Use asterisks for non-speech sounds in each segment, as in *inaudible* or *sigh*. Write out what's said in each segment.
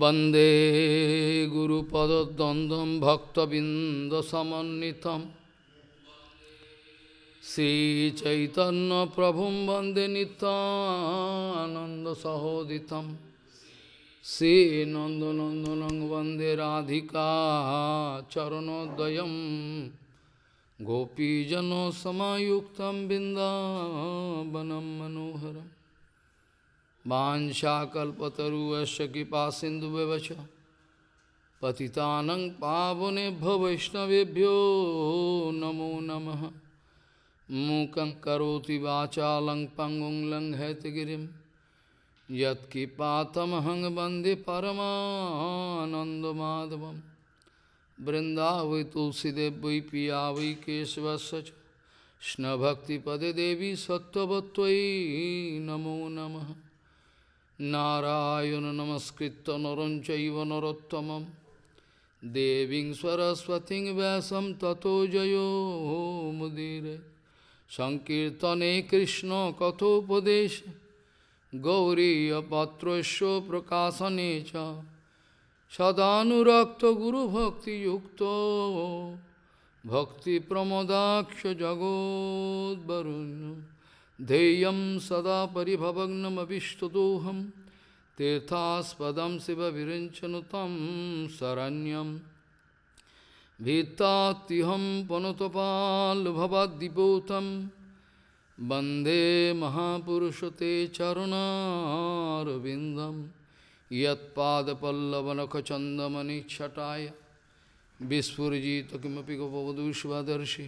वंदे वन्दे गुरुपदद्वन्द्वं भक्तबिन्दसमन्नितं श्रीचैतन्यप्रभुं वन्दे नितानन्दसहोदितं श्रीनन्दनन्दनं वंदे राधिका गोपीजन सामुक्त बिन्दावनं मनोहरम् वाशाकल्पतरुश कृपा सिंधु व्यवच पतितानंग पावने वैष्णवेभ्यो नमो नमः मूक करोति वाचा लंग पंगुं लंग हैतगिरिम वंदे परमानंदमाधव वृंदा तुलसीदेव पिया वै केशवश्च स्न देवी नमो नमः नारायण नमस्कृत नरं चैव नरोत्तमं देवीं सरस्वतीं व्यासं ततो जयो मुदीरे संकीर्तने कृष्णकथोपदेश गौरीयपात्रस्व प्रकाशने च सदानुरक्तगुरुभक्तियुक्तो भक्तिप्रमदाक्ष जगोद्वरुण्य ध्येयं सदा परिभवग्नमभिष्टदोहं तीर्थास्पदं शिवविरिञ्चनुतं शरण्यं भीत्तात्यहं पनुतपाल्भवाद्दिपोतं वन्दे महापुरुषते चरुणारविन्दं यत्पादपल्लवनखचन्दमनिच्छटाय विस्फुरजित किमपि गोपवधूष्वदर्शि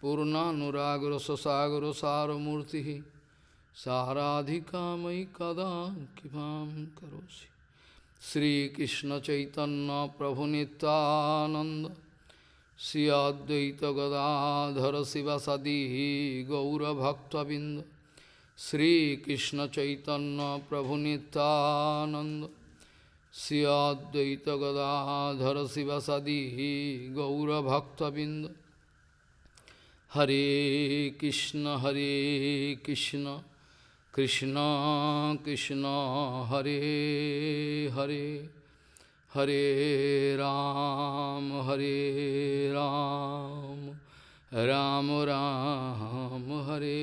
पूर्णानुराग सार मूर्ति साराधिका मयि कदा कृपा करोसि कृष्ण चैतन्य प्रभु नितानंद श्री अद्वैत गदाधर शिव सदी गौरभक्तबिंद श्रीकृष्ण चैतन्य प्रभु नितानंद श्री अद्वैत गदाधर शिव सदी गौरभक्तबिंद हरे कृष्ण हरे कृष्ण कृष्ण कृष्ण हरे हरे हरे राम हरे राम राम राम हरे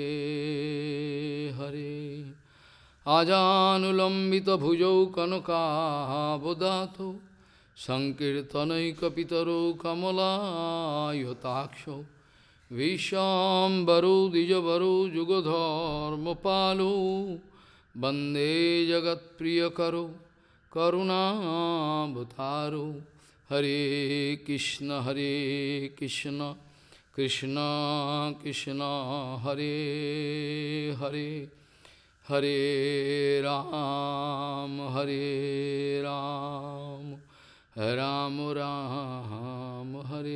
हरे आजानुलंबित भुजौ कनकाबुदातो संकीर्तनैकतरो कमलायुताक्षौ जुगधर्म वंदे जगत प्रिय करु करुणा करुणाभुतारु हरे कृष्ण हरे कृष्ण कृष्ण कृष्ण हरे हरे हरे राम हरे राम राम राम हरे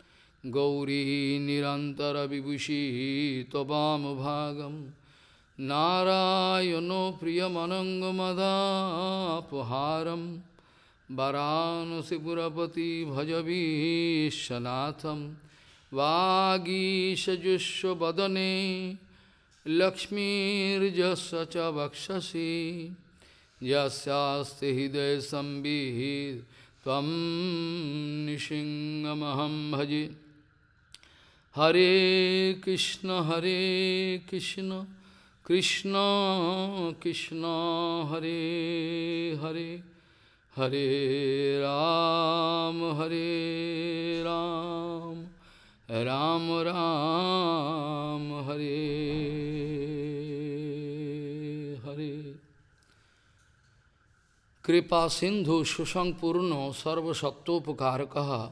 गौरी तवाम त्ववामभागं नारायणो प्रियमनङ्गमदापहारं वरानसिपुरपति भजबीशनाथ वागीशजुष्वदने लक्ष्मीर्जस्य च वक्षसि हृदय संबी तम निशिंगमहम भजे Hare Krishna, Hare Krishna, Krishna Krishna, Hare Hare, Hare Ram, Hare Ram, Ram Ram, Hare Hare. Kripa Sindhu Shushang Purno Sarva Sattopukar Kaha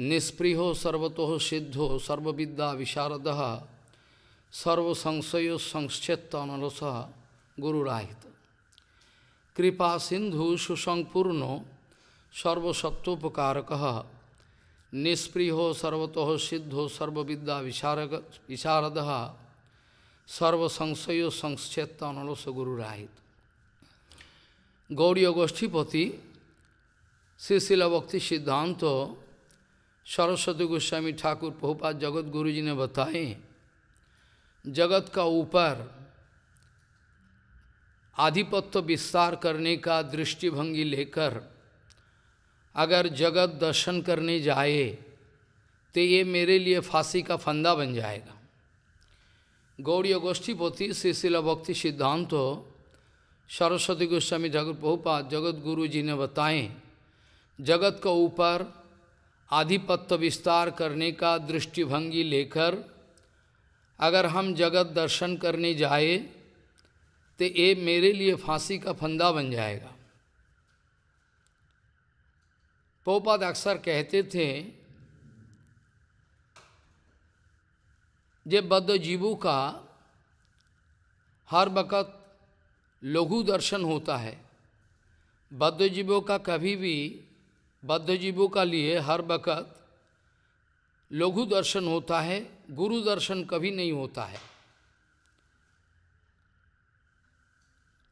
निष्प्रियो सर्वतो सिद्धो सर्वविद्या विशारद सर्वसंशय संश्चेत अनरस गुरुराहित कृपा सिंधु सुसंपूर्ण सर्वसत्वोपकारक निष्प्रियो सर्वतो सिद्धो सर्वविद्या विशारग विशारद सर्वसंशय संश्चेत अनलोस गुरुराहित गौरी गोष्ठीपति श्री शिला भक्ति सिद्धांत सरस्वती गोस्वामी ठाकुर पहुपात जगत गुरु जी ने बताए जगत का ऊपर आधिपत्य विस्तार करने का दृष्टिभंगी लेकर अगर जगत दर्शन करने जाए तो ये मेरे लिए फांसी का फंदा बन जाएगा गौड़ी पोती श्रीशिला भक्ति सिद्धांत हो सरस्वती गोस्वामी ठाकुर पहुपा जगत गुरु जी ने बताएं जगत का ऊपर आधिपत्य विस्तार करने का दृष्टिभंगी लेकर अगर हम जगत दर्शन करने जाए तो ये मेरे लिए फांसी का फंदा बन जाएगा पोपाद अक्सर कहते थे जे बद्ध जीवों का हर वक़्त लघु दर्शन होता है बद्ध जीवों का कभी भी बद्ध जीवों का लिए हर वक़्त लघु दर्शन होता है गुरु दर्शन कभी नहीं होता है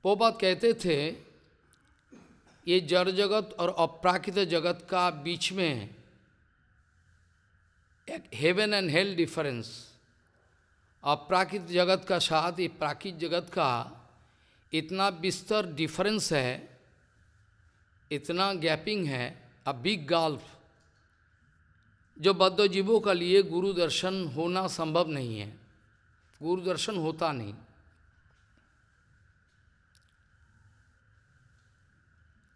पोपत कहते थे ये जड़ जगत और अप्राकृत जगत का बीच में एक हेवन एंड हेल डिफरेंस अप्राकृत जगत का साथ ये प्राकृत जगत का इतना बिस्तर डिफरेंस है इतना गैपिंग है अ बिग गल्फ जो बद्ध जीवों का लिए गुरु दर्शन होना संभव नहीं है गुरु दर्शन होता नहीं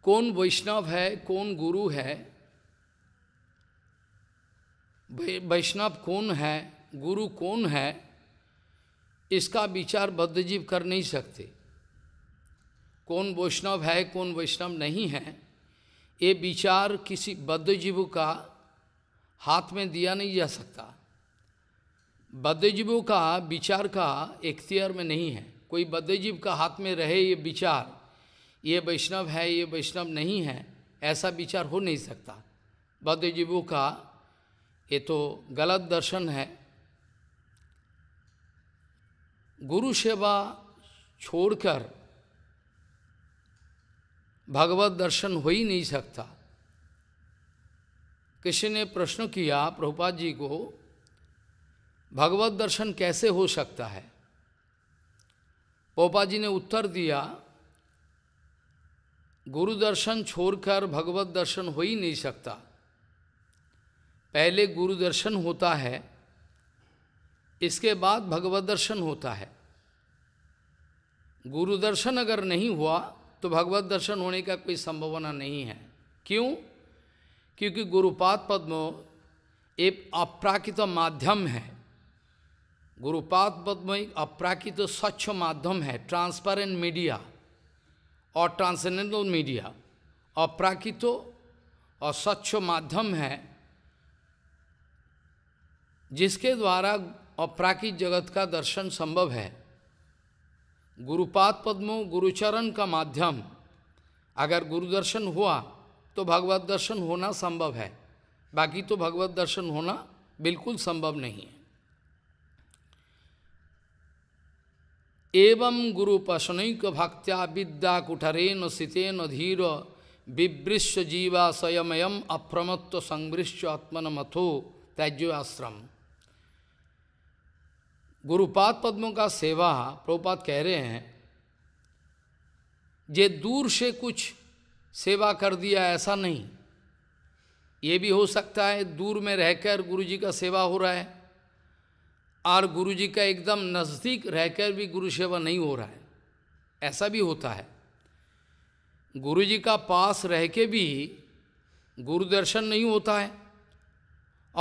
कौन वैष्णव है कौन गुरु है वैष्णव कौन है गुरु कौन है इसका विचार बद्ध जीव कर नहीं सकते कौन वैष्णव है कौन वैष्णव नहीं है ये विचार किसी बद्ध जीव का हाथ में दिया नहीं जा सकता बद्धजीवों का विचार का इख्तियार में नहीं है कोई बद्धजीव का हाथ में रहे ये विचार ये वैष्णव है ये वैष्णव नहीं है ऐसा विचार हो नहीं सकता बद्धजीवों का ये तो गलत दर्शन है गुरु सेवा छोड़कर भगवत दर्शन हो ही नहीं सकता किसी ने प्रश्न किया प्रभुपाद जी को भगवत दर्शन कैसे हो सकता है पोपा जी ने उत्तर दिया गुरु दर्शन छोड़कर भगवत दर्शन हो ही नहीं सकता पहले गुरु दर्शन होता है इसके बाद भगवत दर्शन होता है गुरु दर्शन अगर नहीं हुआ तो भगवत दर्शन होने का कोई संभावना नहीं है क्यों क्योंकि गुरुपाद पद्म एक अप्राकृत माध्यम है गुरुपाद पद्म एक अप्राकृत स्वच्छ माध्यम है ट्रांसपेरेंट मीडिया और ट्रांसेंडेंटल मीडिया अप्राकृत और स्वच्छ माध्यम है जिसके द्वारा अप्राकृत जगत का दर्शन संभव है गुरुपाद पद्मो गुरुचरण का माध्यम अगर गुरु दर्शन हुआ तो भगवत दर्शन होना संभव है बाकी तो भगवत दर्शन होना बिल्कुल संभव नहीं है एवं गुरुपनैक भक्त्या कुठरेन सितेन धीर विवृश्य जीवा स्वयमयम अप्रमत्व संवृश्य आत्मनमथो त्यज्यो आश्रम गुरुपाद पद्मों का सेवा प्रभुपाद कह रहे हैं जे दूर से कुछ सेवा कर दिया ऐसा नहीं ये भी हो सकता है दूर में रहकर गुरुजी का सेवा हो रहा है और गुरुजी का एकदम नज़दीक रहकर भी गुरु सेवा नहीं हो रहा है ऐसा भी होता है गुरुजी का पास रह के भी गुरु दर्शन नहीं होता है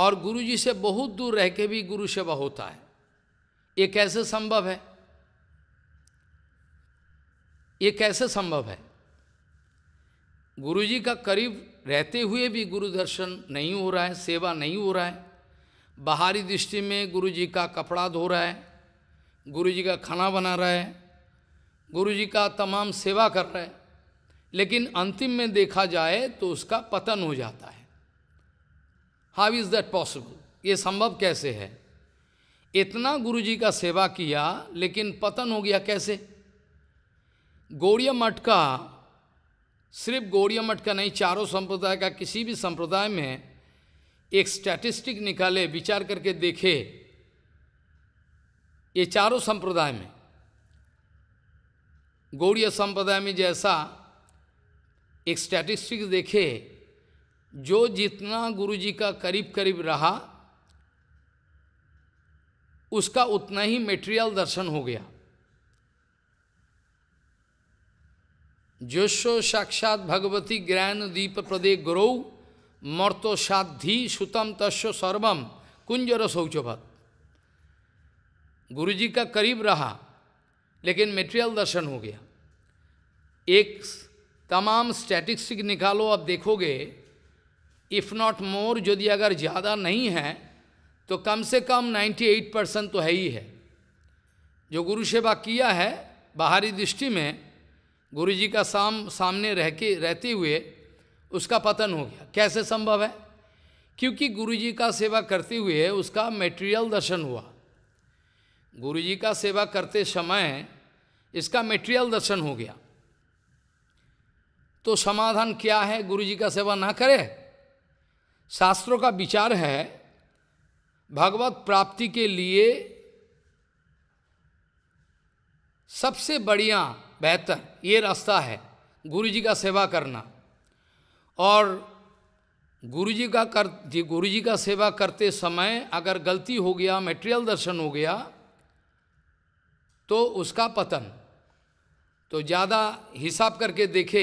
और गुरुजी से बहुत दूर रह के भी गुरु सेवा होता है ये कैसे संभव है ये कैसे संभव है गुरुजी का करीब रहते हुए भी गुरु दर्शन नहीं हो रहा है सेवा नहीं हो रहा है बाहरी दृष्टि में गुरुजी का कपड़ा धो रहा है गुरुजी का खाना बना रहा है गुरुजी का तमाम सेवा कर रहा है लेकिन अंतिम में देखा जाए तो उसका पतन हो जाता है हाउ इज़ दैट पॉसिबल ये संभव कैसे है इतना गुरुजी का सेवा किया लेकिन पतन हो गया कैसे गौड़िया मठ का सिर्फ गौड़िया मठ का नहीं चारों संप्रदाय का किसी भी संप्रदाय में एक स्टैटिस्टिक निकाले विचार करके देखे ये चारों संप्रदाय में गौड़िया संप्रदाय में जैसा एक स्टैटिस्टिक देखे जो जितना गुरुजी का करीब करीब रहा उसका उतना ही मेटेरियल दर्शन हो गया जोशो साक्षात भगवती ज्ञान दीप प्रदे गुरौ मर्तो साधि सुतम तस्व सर्वम कुंजर शौचभत गुरु जी का करीब रहा लेकिन मेटेरियल दर्शन हो गया एक तमाम स्टैटिस्टिक निकालो आप देखोगे इफ़ नॉट मोर यदि अगर ज़्यादा नहीं है तो कम से कम 98 परसेंट तो है ही है जो गुरु सेवा किया है बाहरी दृष्टि में गुरु जी का साम सामने रह के रहते हुए उसका पतन हो गया कैसे संभव है क्योंकि गुरु जी का सेवा करते हुए उसका मेटेरियल दर्शन हुआ गुरु जी का सेवा करते समय इसका मेटेरियल दर्शन हो गया तो समाधान क्या है गुरु जी का सेवा ना करे शास्त्रों का विचार है भगवत प्राप्ति के लिए सबसे बढ़िया बेहतर ये रास्ता है गुरु जी का सेवा करना और गुरु जी का कर गुरु जी का सेवा करते समय अगर गलती हो गया मेटेरियल दर्शन हो गया तो उसका पतन तो ज़्यादा हिसाब करके देखे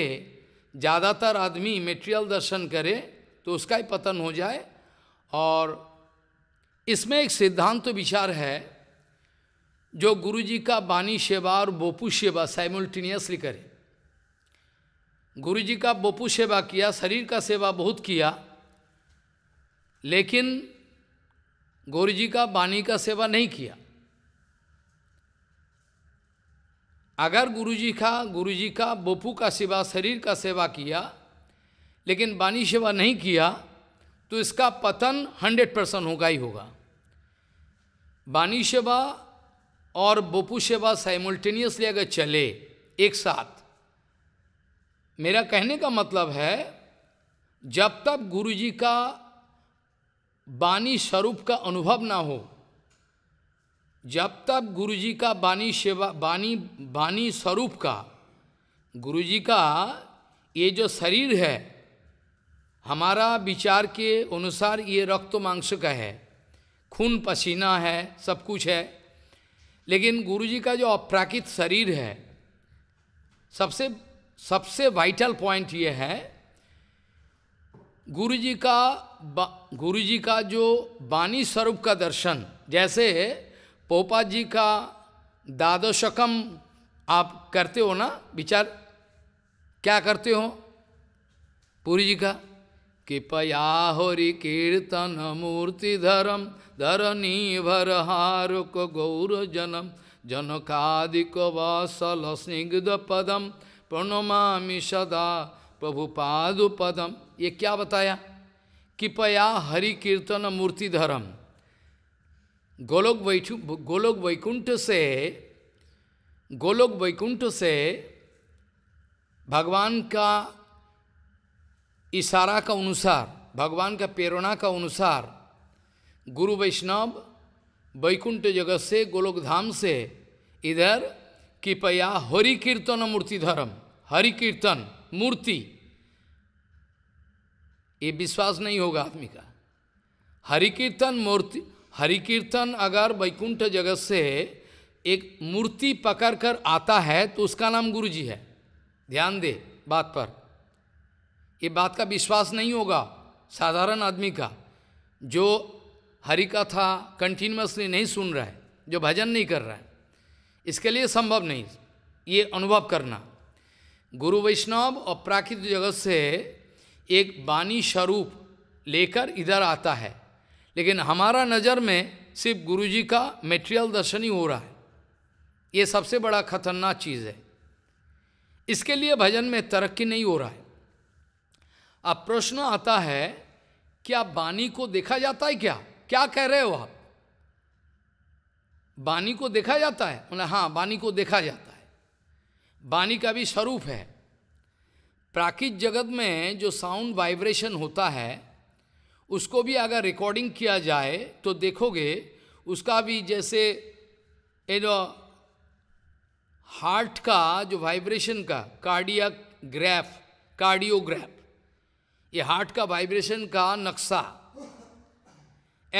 ज़्यादातर आदमी मेटेरियल दर्शन करे तो उसका ही पतन हो जाए और इसमें एक सिद्धांत तो विचार है जो गुरु जी का बानी सेवा और बोपू सेवा साइमल्टेनियसली करे गुरु जी का बोपू सेवा किया शरीर का सेवा बहुत किया लेकिन गुरु जी का वाणी का सेवा नहीं किया अगर गुरु जी का गुरु जी का बोपू का सेवा शरीर का सेवा किया लेकिन वाणी सेवा नहीं किया तो इसका पतन हंड्रेड परसेंट होगा ही होगा वाणी सेवा और बोपू सेवा साइमल्टेनियसली अगर चले एक साथ मेरा कहने का मतलब है जब तक गुरुजी का वाणी स्वरूप का अनुभव ना हो जब तक गुरुजी का वाणी सेवा वाणी वाणी स्वरूप का गुरुजी का ये जो शरीर है हमारा विचार के अनुसार ये रक्त मांस का है खून पसीना है सब कुछ है लेकिन गुरुजी का जो अपराकित शरीर है सबसे सबसे वाइटल पॉइंट ये है गुरुजी का गुरुजी का जो वाणी स्वरूप का दर्शन जैसे पोपा जी का दादोशकम आप करते हो ना विचार क्या करते हो पूरी जी का कृपया हरि कीर्तन मूर्तिधरम धरणी भर हारुक जनम जनकादिक वसल स्निग्ध पदम प्रणमा सदा पदम ये क्या बताया कृपया हरि कीर्तन मूर्तिधरम गोलोक वैठ गोलोक वैकुंठ से गोलोक वैकुंठ से भगवान का इशारा का अनुसार भगवान का प्रेरणा का अनुसार गुरु वैष्णव वैकुंठ जगत से गोलोकधाम से इधर कृपया हरि कीर्तन मूर्ति धर्म हरि कीर्तन मूर्ति ये विश्वास नहीं होगा आदमी का हरि कीर्तन मूर्ति हरि कीर्तन अगर वैकुंठ जगत से एक मूर्ति पकड़ कर आता है तो उसका नाम गुरु जी है ध्यान दे बात पर ये बात का विश्वास नहीं होगा साधारण आदमी का जो हरि का था कंटिन्यूसली नहीं सुन रहा है जो भजन नहीं कर रहा है इसके लिए संभव नहीं ये अनुभव करना गुरु वैष्णव और प्राकृत जगत से एक बानी स्वरूप लेकर इधर आता है लेकिन हमारा नज़र में सिर्फ गुरुजी का मेटेरियल दर्शन ही हो रहा है ये सबसे बड़ा खतरनाक चीज़ है इसके लिए भजन में तरक्की नहीं हो रहा है अब प्रश्न आता है क्या वाणी को देखा जाता है क्या क्या कह रहे हो आप वाणी को देखा जाता है बोले हाँ वाणी को देखा जाता है वाणी का भी स्वरूप है प्राकृत जगत में जो साउंड वाइब्रेशन होता है उसको भी अगर रिकॉर्डिंग किया जाए तो देखोगे उसका भी जैसे ये जो हार्ट का जो वाइब्रेशन का कार्डियक ग्रैफ कार्डियोग्राफ ये हार्ट का वाइब्रेशन का नक्शा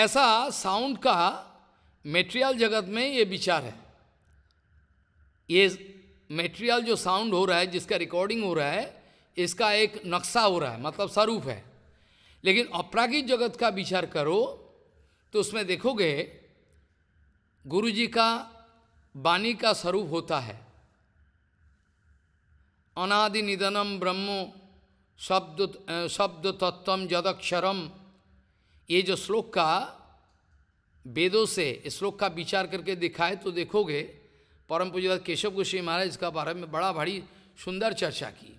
ऐसा साउंड का मेटेरियल जगत में ये विचार है ये मेटेरियल जो साउंड हो रहा है जिसका रिकॉर्डिंग हो रहा है इसका एक नक्शा हो रहा है मतलब स्वरूप है लेकिन अपरागिक जगत का विचार करो तो उसमें देखोगे गुरु जी का वाणी का स्वरूप होता है अनादि निधनम ब्रह्मो शब्द शब्द तत्वम जदक्षरम ये जो श्लोक का वेदों से श्लोक का विचार करके दिखाए तो देखोगे परम पूजवाद केशव श्री महाराज इसका बारे में बड़ा भारी सुंदर चर्चा की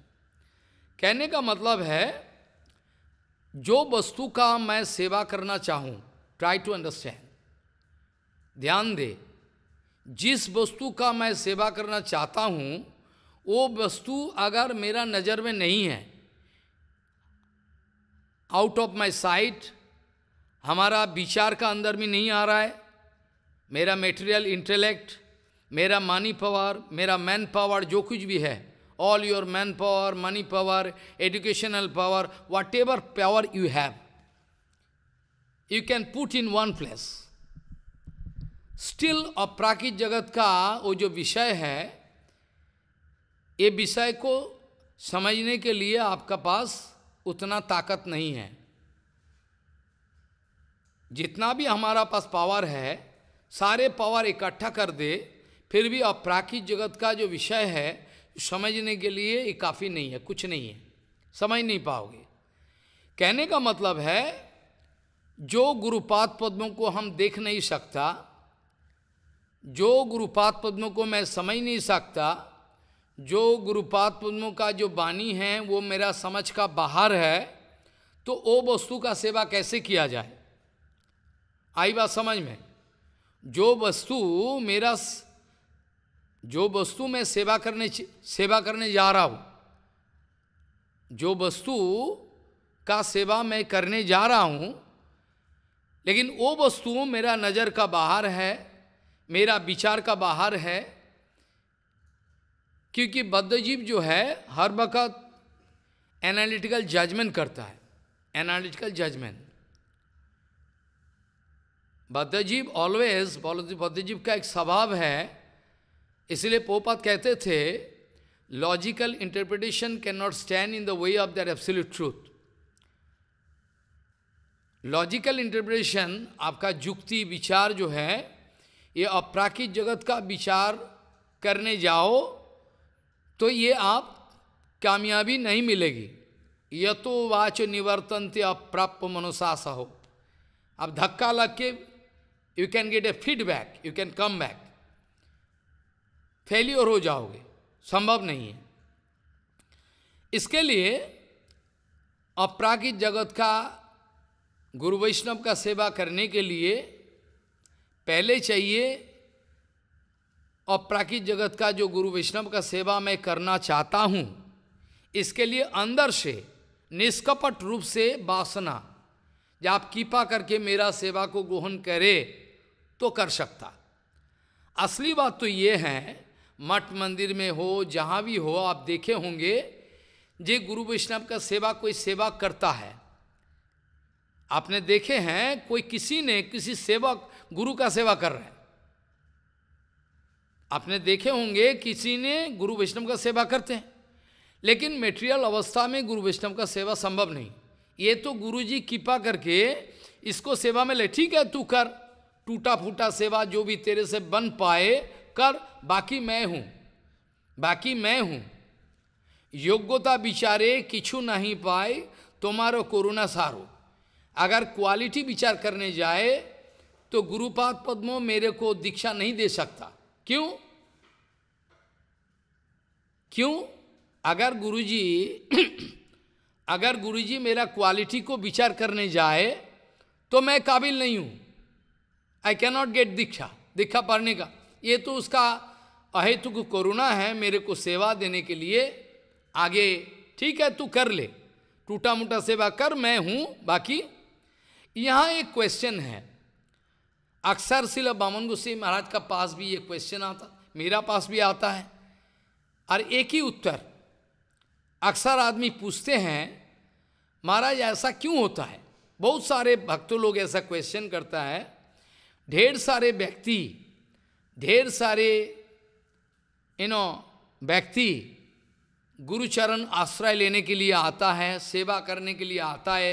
कहने का मतलब है जो वस्तु का मैं सेवा करना चाहूँ ट्राई टू अंडरस्टैंड ध्यान दे जिस वस्तु का मैं सेवा करना चाहता हूँ वो वस्तु अगर मेरा नज़र में नहीं है आउट ऑफ माई साइट हमारा विचार का अंदर में नहीं आ रहा है मेरा मेटेरियल इंटेलेक्ट मेरा मनी पावर मेरा मैन पावर जो कुछ भी है all your power money power educational power educational ever power you have you can put in one place still और अपराकित जगत का वो जो विषय है ये विषय को समझने के लिए आपका पास उतना ताकत नहीं है जितना भी हमारा पास पावर है सारे पावर इकट्ठा कर दे फिर भी अपराखित जगत का जो विषय है समझने के लिए ये काफ़ी नहीं है कुछ नहीं है समझ नहीं पाओगे कहने का मतलब है जो गुरुपाद पद्मों को हम देख नहीं सकता जो गुरुपाद पद्मों को मैं समझ नहीं सकता जो गुरुपाद पद्मों का जो वाणी है वो मेरा समझ का बाहर है तो वो वस्तु का सेवा कैसे किया जाए आई बात समझ में जो वस्तु मेरा जो वस्तु मैं सेवा करने सेवा करने जा रहा हूँ जो वस्तु का सेवा मैं करने जा रहा हूँ लेकिन वो वस्तु मेरा नज़र का बाहर है मेरा विचार का बाहर है क्योंकि बद्धजीव जो है हर वक्त एनालिटिकल जजमेंट करता है एनालिटिकल जजमेंट बद्धजीव ऑलवेज बद्धजीव का एक स्वभाव है इसलिए पोपात कहते थे logical interpretation can not stand in the way of that absolute truth logical interpretation आपका जुक्ति विचार जो है ये अपराकित जगत का विचार करने जाओ तो ये आप कामयाबी नहीं मिलेगी यतो वाच निवर्तनते अप्राप्य मनुषास हो अब धक्का लग के you can get a feedback you can come back failure हो जाओगे संभव नहीं है इसके लिए अपराकित जगत का गुरु वैष्णव का सेवा करने के लिए पहले चाहिए और प्राकृत जगत का जो गुरु वैष्णव का सेवा मैं करना चाहता हूँ इसके लिए अंदर से निष्कपट रूप से वासना जब आप कृपा करके मेरा सेवा को गोहन करे तो कर सकता असली बात तो ये है मठ मंदिर में हो जहाँ भी हो आप देखे होंगे जे गुरु वैष्णव का सेवा कोई सेवा करता है आपने देखे हैं कोई किसी ने किसी सेवक गुरु का सेवा कर रहे हैं आपने देखे होंगे किसी ने गुरु वैष्णव का सेवा करते हैं लेकिन मेटेरियल अवस्था में गुरु वैष्णव का सेवा संभव नहीं ये तो गुरु जी कृपा करके इसको सेवा में ले ठीक है तू कर टूटा फूटा सेवा जो भी तेरे से बन पाए कर बाकी मैं हूँ बाकी मैं हूँ योग्यता बिचारे किचू नहीं पाए तुम्हारो कोरोना सारो अगर क्वालिटी विचार करने जाए तो गुरुपाद पद्मो मेरे को दीक्षा नहीं दे सकता क्यों क्यों अगर गुरुजी *clears throat* अगर गुरुजी मेरा क्वालिटी को विचार करने जाए तो मैं काबिल नहीं हूँ आई कैन नॉट गेट दीक्षा दीक्षा पढ़ने का ये तो उसका अहेतुक करुणा है मेरे को सेवा देने के लिए आगे ठीक है तू कर ले टूटा मोटा सेवा कर मैं हूँ बाकी यहाँ एक क्वेश्चन है अक्सर सिला बामन गुस्से महाराज का पास भी ये क्वेश्चन आता मेरा पास भी आता है और एक ही उत्तर अक्सर आदमी पूछते हैं महाराज ऐसा क्यों होता है बहुत सारे भक्तों लोग ऐसा क्वेश्चन करता है ढेर सारे व्यक्ति ढेर सारे यू नो व्यक्ति गुरुचरण आश्रय लेने के लिए आता है सेवा करने के लिए आता है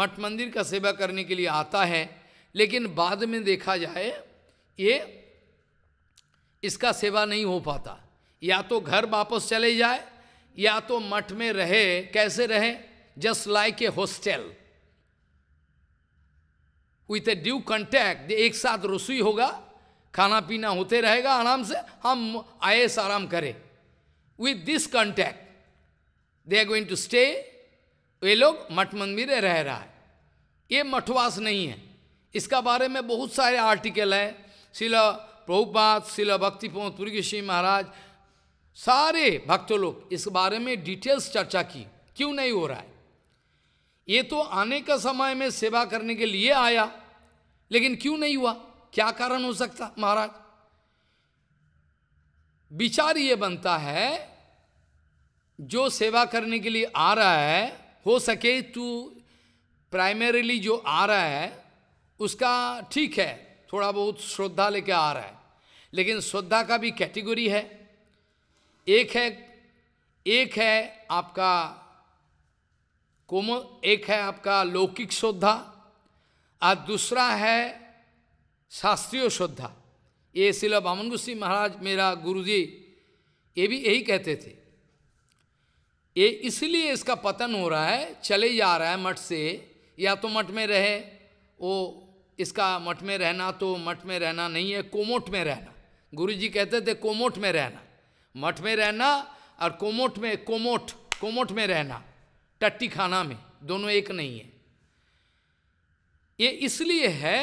मठ मंदिर का सेवा करने के लिए आता है लेकिन बाद में देखा जाए ये इसका सेवा नहीं हो पाता या तो घर वापस चले जाए या तो मठ में रहे कैसे रहे just like a hostel with a due contact एक साथ रसोई होगा खाना पीना होते रहेगा आराम से हम आए आराम करें with this contact they are going to stay वे लोग मठ मंदिर रह रहा है ये मठवास नहीं है इसका बारे में बहुत सारे आर्टिकल हैं शिल प्रभुपात शिल भक्ति तुर्गी महाराज सारे भक्त लोग इस बारे में डिटेल्स चर्चा की क्यों नहीं हो रहा है ये तो आने का समय में सेवा करने के लिए आया लेकिन क्यों नहीं हुआ क्या कारण हो सकता महाराज विचार ये बनता है जो सेवा करने के लिए आ रहा है हो सके तू प्राइमरीली जो आ रहा है उसका ठीक है थोड़ा बहुत श्रद्धा लेके आ रहा है लेकिन श्रद्धा का भी कैटेगरी है एक है एक है आपका कोम एक है आपका लौकिक श्रद्धा और दूसरा है शास्त्रीय श्रद्धा ये शिल बामन गुस्सी महाराज मेरा गुरुजी ये भी यही कहते थे ये इसलिए इसका पतन हो रहा है चले जा रहा है मठ से या तो मठ में रहे वो इसका मठ में रहना तो मठ में रहना नहीं है कोमोट में रहना गुरु जी कहते थे कोमोट में रहना मठ में रहना और कोमोट में कोमोट कोमोट में रहना टट्टी खाना में दोनों एक नहीं है ये इसलिए है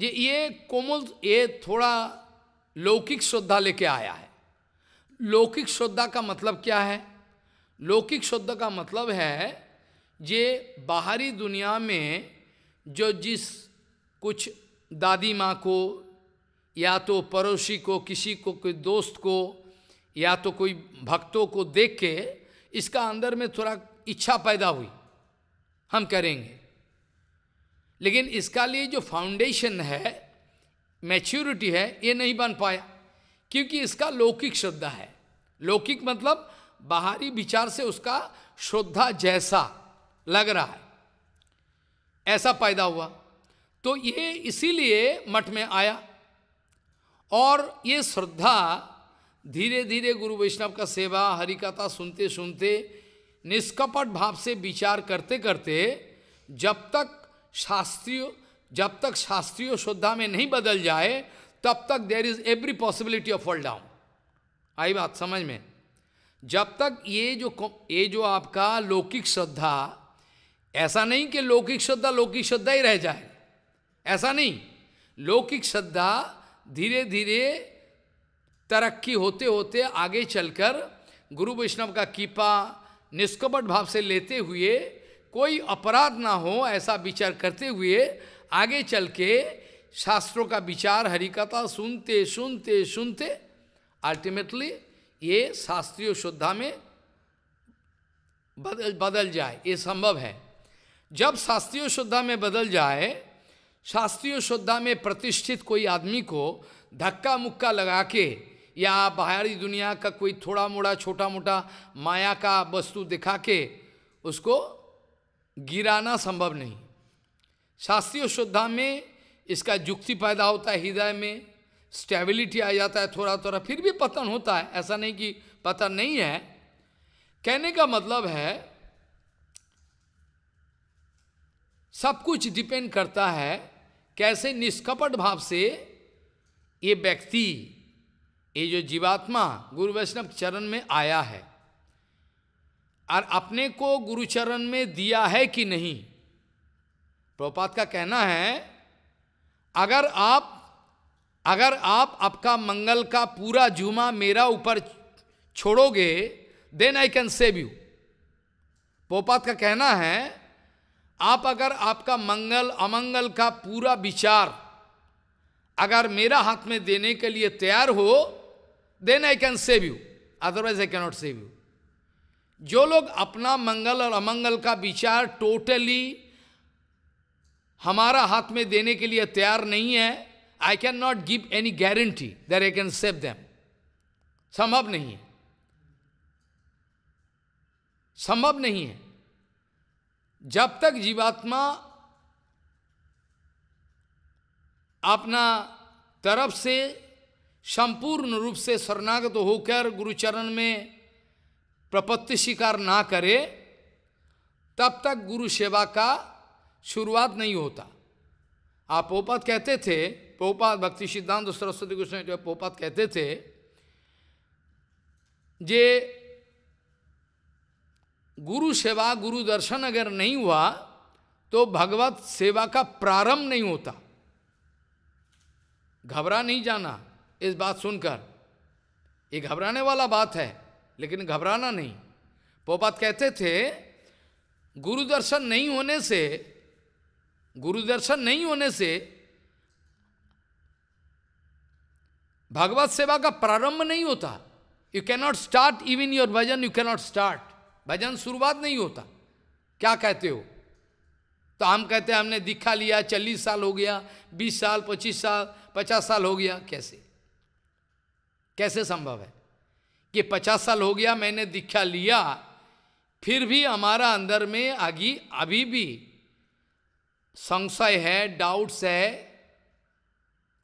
ये ये कोमल ये थोड़ा लौकिक श्रद्धा लेके आया है लौकिक श्रद्धा का मतलब क्या है लौकिक श्रद्धा का मतलब है ये बाहरी दुनिया में जो जिस कुछ दादी माँ को या तो पड़ोसी को किसी को कोई दोस्त को या तो कोई भक्तों को देख के इसका अंदर में थोड़ा इच्छा पैदा हुई हम करेंगे लेकिन इसका लिए जो फाउंडेशन है मैच्योरिटी है ये नहीं बन पाया क्योंकि इसका लौकिक श्रद्धा है लौकिक मतलब बाहरी विचार से उसका श्रद्धा जैसा लग रहा है ऐसा पैदा हुआ तो ये इसीलिए मठ में आया और ये श्रद्धा धीरे धीरे गुरु वैष्णव का सेवा हरिकथा सुनते सुनते निष्कपट भाव से विचार करते करते जब तक शास्त्रीय जब तक शास्त्रीय श्रद्धा में नहीं बदल जाए तब तक there is every possibility of fall down आई बात समझ में जब तक ये जो ये जो आपका लौकिक श्रद्धा ऐसा नहीं कि लौकिक श्रद्धा लौकिक श्रद्धा ही रह जाए ऐसा नहीं लौकिक श्रद्धा धीरे धीरे तरक्की होते होते आगे चलकर गुरु वैष्णव का कीपा निष्कपट भाव से लेते हुए कोई अपराध ना हो ऐसा विचार करते हुए आगे चल के शास्त्रों का विचार हरिकथा सुनते सुनते सुनते अल्टीमेटली ये शास्त्रीय श्रद्धा में बदल बदल जाए ये संभव है जब शास्त्रीय श्रद्धा में बदल जाए शास्त्रीय श्रद्धा में प्रतिष्ठित कोई आदमी को धक्का मुक्का लगा के या बाहरी दुनिया का कोई थोड़ा मोड़ा छोटा मोटा माया का वस्तु दिखा के उसको गिराना संभव नहीं शास्त्रीय श्रद्धा में इसका युक्ति पैदा होता है हृदय में स्टेबिलिटी आ जाता है थोड़ा थोड़ा फिर भी पतन होता है ऐसा नहीं कि पतन नहीं है कहने का मतलब है सब कुछ डिपेंड करता है कैसे निष्कपट भाव से ये व्यक्ति ये जो जीवात्मा गुरु वैष्णव चरण में आया है और अपने को गुरुचरण में दिया है कि नहीं प्रपात का कहना है अगर आप अगर आप आपका मंगल का पूरा जुमा मेरा ऊपर छोड़ोगे then I can save you पोपात का कहना है आप अगर आपका मंगल अमंगल का पूरा विचार अगर मेरा हाथ में देने के लिए तैयार हो then I can save you otherwise I cannot save you जो लोग अपना मंगल और अमंगल का विचार टोटली हमारा हाथ में देने के लिए तैयार नहीं है I can not give any guarantee that I can save them संभव नहीं है संभव नहीं है जब तक जीवात्मा अपना तरफ से संपूर्ण रूप से शरणागत होकर गुरुचरण में प्रपत्ति स्वीकार ना करे तब तक गुरु सेवा का शुरुआत नहीं होता आप पोपात कहते थे पोपात भक्ति सिद्धांत सरस्वती कृष्ण पोपात कहते थे जे गुरु सेवा गुरु दर्शन अगर नहीं हुआ तो भगवत सेवा का प्रारंभ नहीं होता घबरा नहीं जाना इस बात सुनकर ये घबराने वाला बात है लेकिन घबराना नहीं पोपात कहते थे गुरु दर्शन नहीं होने से गुरु दर्शन नहीं होने से भगवत सेवा का प्रारंभ नहीं होता you cannot start even your bhajan you cannot start bhajan शुरुआत नहीं होता क्या कहते हो तो हम कहते हैं हमने दिखा लिया चालीस साल हो गया बीस साल पच्चीस साल पचास साल हो गया कैसे कैसे संभव है कि पचास साल हो गया मैंने दिखा लिया फिर भी हमारा अंदर में आगे अभी भी संशय है डाउट्स है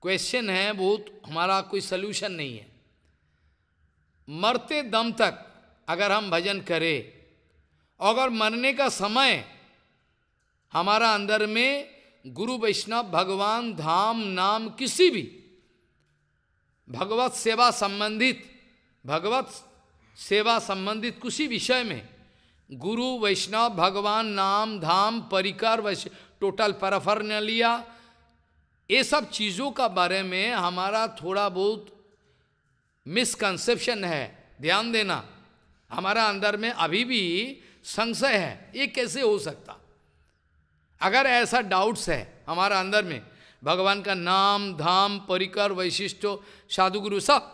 क्वेश्चन है बहुत तो हमारा कोई सलूशन नहीं है मरते दम तक अगर हम भजन करें अगर मरने का समय हमारा अंदर में गुरु वैष्णव भगवान धाम नाम किसी भी भगवत सेवा संबंधित भगवत सेवा संबंधित किसी विषय में गुरु वैष्णव भगवान नाम धाम परिकर वैश्व टोटल परफर न लिया ये सब चीज़ों का बारे में हमारा थोड़ा बहुत मिसकंसेप्शन है ध्यान देना हमारा अंदर में अभी भी संशय है ये कैसे हो सकता अगर ऐसा डाउट्स है हमारा अंदर में भगवान का नाम धाम परिकर वैशिष्ट साधु गुरु सब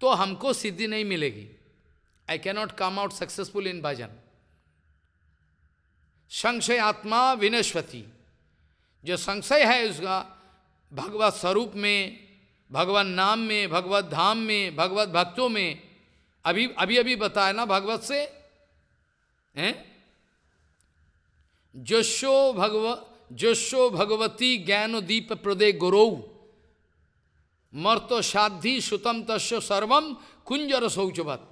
तो हमको सिद्धि नहीं मिलेगी I cannot come out successful in bhajan संशय आत्मा विनस्वती जो संशय है उसका भगवत स्वरूप में भगवान नाम में भगवत धाम में भगवत भक्तों में अभी अभी अभी बताया ना भगवत से हैं जोशो भगव जोशो भगवती ज्ञानोदीप प्रदे गुरौ मर्तो साधि सुतम तस्व सर्वम कुंजर शौचवत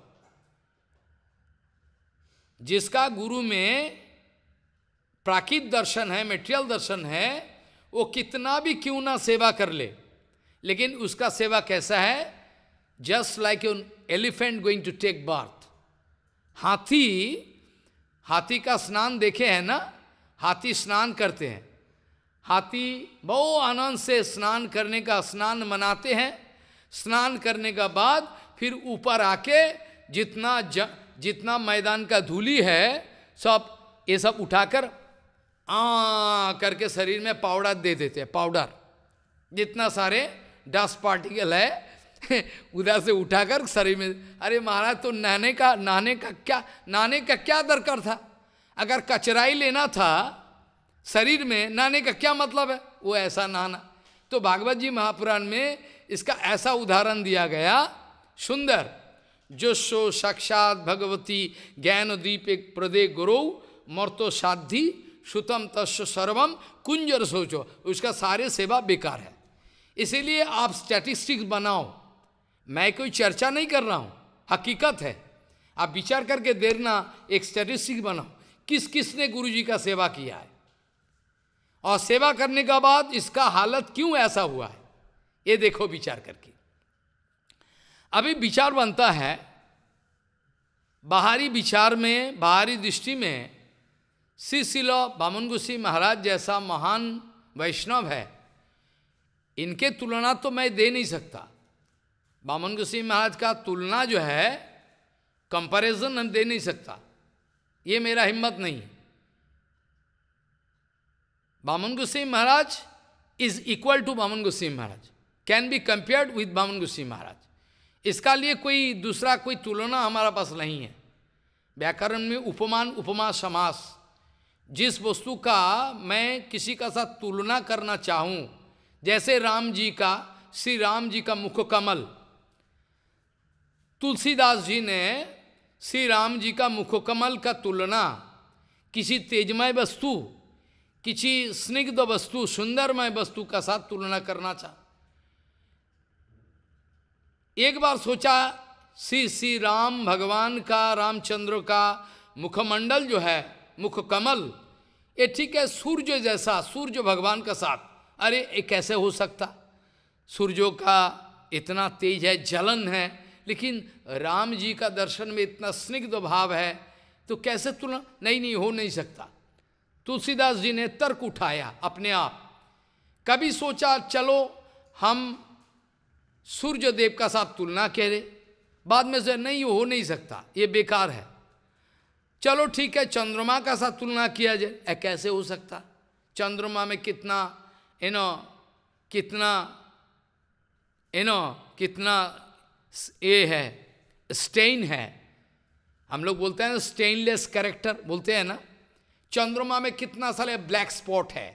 जिसका गुरु में प्राकृत दर्शन है मेटेरियल दर्शन है वो कितना भी क्यों ना सेवा कर ले लेकिन उसका सेवा कैसा है just like an elephant going to take birth हाथी हाथी का स्नान देखे हैं ना हाथी स्नान करते हैं हाथी बहु आनंद से स्नान करने का स्नान मनाते हैं स्नान करने का बाद फिर ऊपर आके जितना ज, जितना मैदान का धूली है सब ये सब उठाकर आ करके शरीर में पाउडर दे देते हैं पाउडर जितना सारे डस्ट पार्टिकल है *laughs* उधर से उठाकर शरीर में अरे महाराज तो नहाने का नहाने का क्या नहाने का क्या दरकार था अगर कचराई लेना था शरीर में नहाने का क्या मतलब है वो ऐसा नहाना तो भागवत जी महापुराण में इसका ऐसा उदाहरण दिया गया सुंदर जो सो साक्षात भगवती ज्ञान दीप एक प्रदे गुरु मर्तो साधि सुतम तस्व सर्वम कुंजर सोचो उसका सारे सेवा बेकार है इसीलिए आप स्टैटिस्टिक्स बनाओ मैं कोई चर्चा नहीं कर रहा हूँ हकीकत है आप विचार करके देखना एक स्टेटिस्टिक बनाओ किस किस ने गुरु जी का सेवा किया है और सेवा करने के बाद इसका हालत क्यों ऐसा हुआ है ये देखो विचार करके अभी विचार बनता है बाहरी विचार में बाहरी दृष्टि में श्री शिलो बामन महाराज जैसा महान वैष्णव है इनके तुलना तो मैं दे नहीं सकता बामन गोसिंह महाराज का तुलना जो है कंपैरिजन हम दे नहीं सकता ये मेरा हिम्मत नहीं है Baman Gosingh Maharaj is equal to Baman Gosingh Maharaj can be compared with Baman Gosingh Maharaj इसका लिए कोई दूसरा कोई तुलना हमारा पास नहीं है व्याकरण में उपमान उपमा समास जिस वस्तु का मैं किसी का साथ तुलना करना चाहूँ जैसे राम जी का श्री राम जी का मुख कमल तुलसीदास जी ने श्री राम जी का मुखकमल का तुलना किसी तेजमय वस्तु किसी स्निग्ध वस्तु सुंदरमय वस्तु का साथ तुलना करना चाह एक बार सोचा श्री श्री राम भगवान का रामचंद्र का मुखमंडल जो है मुख कमल ये ठीक है सूर्य जैसा सूर्य भगवान का साथ अरे ये कैसे हो सकता सूर्यों का इतना तेज है जलन है लेकिन राम जी का दर्शन में इतना स्निग्ध भाव है तो कैसे तुलना नहीं नहीं हो नहीं सकता तुलसीदास जी ने तर्क उठाया अपने आप कभी सोचा चलो हम सूर्य देव का साथ तुलना करें बाद में से नहीं हो नहीं सकता ये बेकार है चलो ठीक है चंद्रमा का साथ तुलना किया जाए कैसे हो सकता चंद्रमा में कितना इनो कितना इनो कितना ए है स्टेन है हम लोग बोलते हैं स्टेनलेस करेक्टर बोलते हैं ना चंद्रमा में कितना सारे ब्लैक स्पॉट है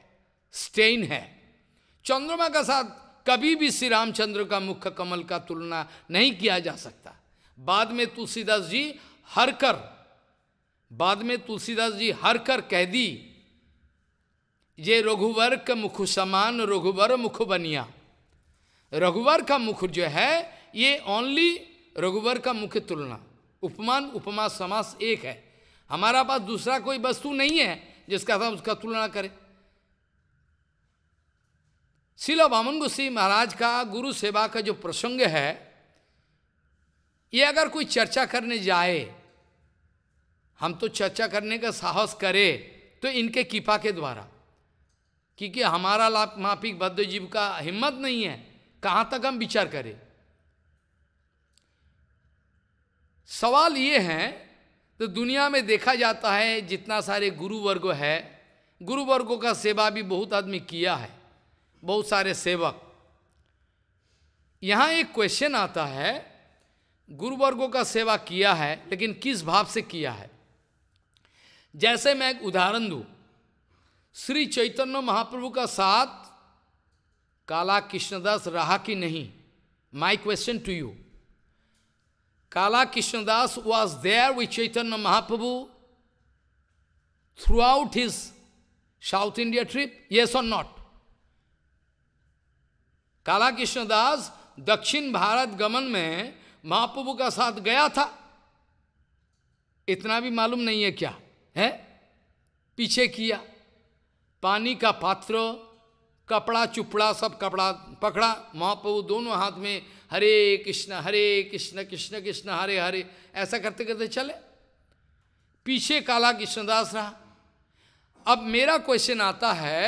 स्टेन है चंद्रमा का साथ कभी भी श्री रामचंद्र का मुख्य कमल का तुलना नहीं किया जा सकता बाद में तुलसीदास जी हर कर बाद में तुलसीदास जी हर कर कह दी ये रघुवर का मुख समान रघुवर मुख बनिया रघुवर का मुख जो है ये ओनली रघुवर का मुख्य तुलना उपमान उपमा समास एक है हमारा पास दूसरा कोई वस्तु नहीं है जिसका हम उसका तुलना करें शिला बामन गोसिंह महाराज का गुरु सेवा का जो प्रसंग है ये अगर कोई चर्चा करने जाए हम तो चर्चा करने का साहस करें तो इनके कृपा के द्वारा क्योंकि हमारा लाप मापिक बद्ध जीव का हिम्मत नहीं है कहाँ तक हम विचार करें सवाल ये हैं तो दुनिया में देखा जाता है जितना सारे गुरु वर्ग है गुरु वर्गों का सेवा भी बहुत आदमी किया है बहुत सारे सेवक यहाँ एक क्वेश्चन आता है गुरु वर्गों का सेवा किया है लेकिन किस भाव से किया है जैसे मैं एक उदाहरण दूँ श्री चैतन्य महाप्रभु का साथ काला कृष्णदास रहा कि नहीं my question to you Kala Krishnadas was there with Chaitanya Mahaprabhu throughout his South India trip, yes or not? Kala Krishnadas Dakshin Bharat Gaman में Mahaprabhu ka saath gaya tha? Itna bhi malum nahi hai kya? Hai? Piche kiya? Pani ka पात्र kapda chupda, sab kapda pakda, Mahaprabhu dono haath mein Hare Krishna Hare Krishna Krishna Krishna Hare Hare ऐसा करते करते चले पीछे काला कृष्णदास रहा अब मेरा क्वेश्चन आता है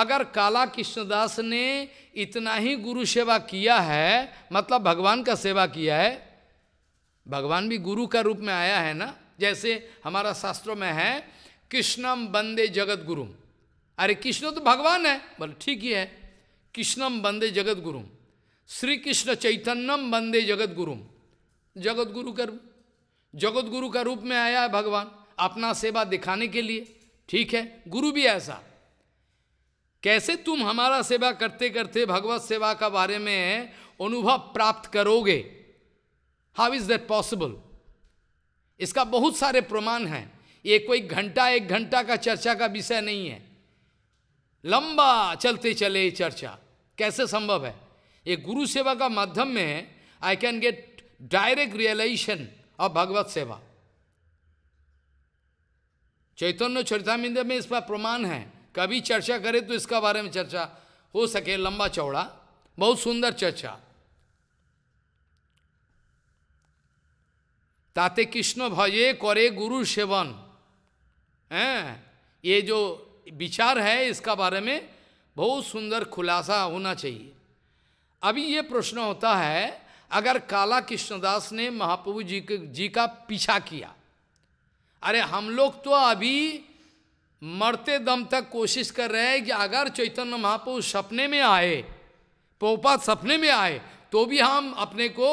अगर काला कृष्णदास ने इतना ही गुरु सेवा किया है मतलब भगवान का सेवा किया है भगवान भी गुरु का रूप में आया है ना जैसे हमारा शास्त्रों में है कृष्णम बंदे जगत गुरु अरे कृष्ण तो भगवान है बोले ठीक ही है कृष्णम बंदे जगत गुरु श्री कृष्ण चैतन्यम बंदे जगत गुरु जगत गुरु का रूप जगत गुरु का रूप में आया है भगवान अपना सेवा दिखाने के लिए ठीक है गुरु भी ऐसा कैसे तुम हमारा सेवा करते करते भगवत सेवा का बारे में अनुभव प्राप्त करोगे हाउ इज दैट पॉसिबल इसका बहुत सारे प्रमाण हैं ये कोई घंटा एक घंटा का चर्चा का विषय नहीं है लंबा चलते चले चर्चा कैसे संभव है ये गुरु सेवा का माध्यम में I can get direct realization of भगवत सेवा चैतन्य चरितामिंद में इस पर प्रमाण है कभी चर्चा करे तो इसका बारे में चर्चा हो सके लंबा चौड़ा बहुत सुंदर चर्चा ताते कृष्ण भजे करे गुरु सेवन हैं ये जो विचार है इसका बारे में बहुत सुंदर खुलासा होना चाहिए अभी ये प्रश्न होता है अगर काला कृष्णदास ने महाप्रभु जी के जी का पीछा किया अरे हम लोग तो अभी मरते दम तक कोशिश कर रहे हैं कि अगर चैतन्य महाप्रभु सपने में आए पोपात सपने में आए तो भी हम अपने को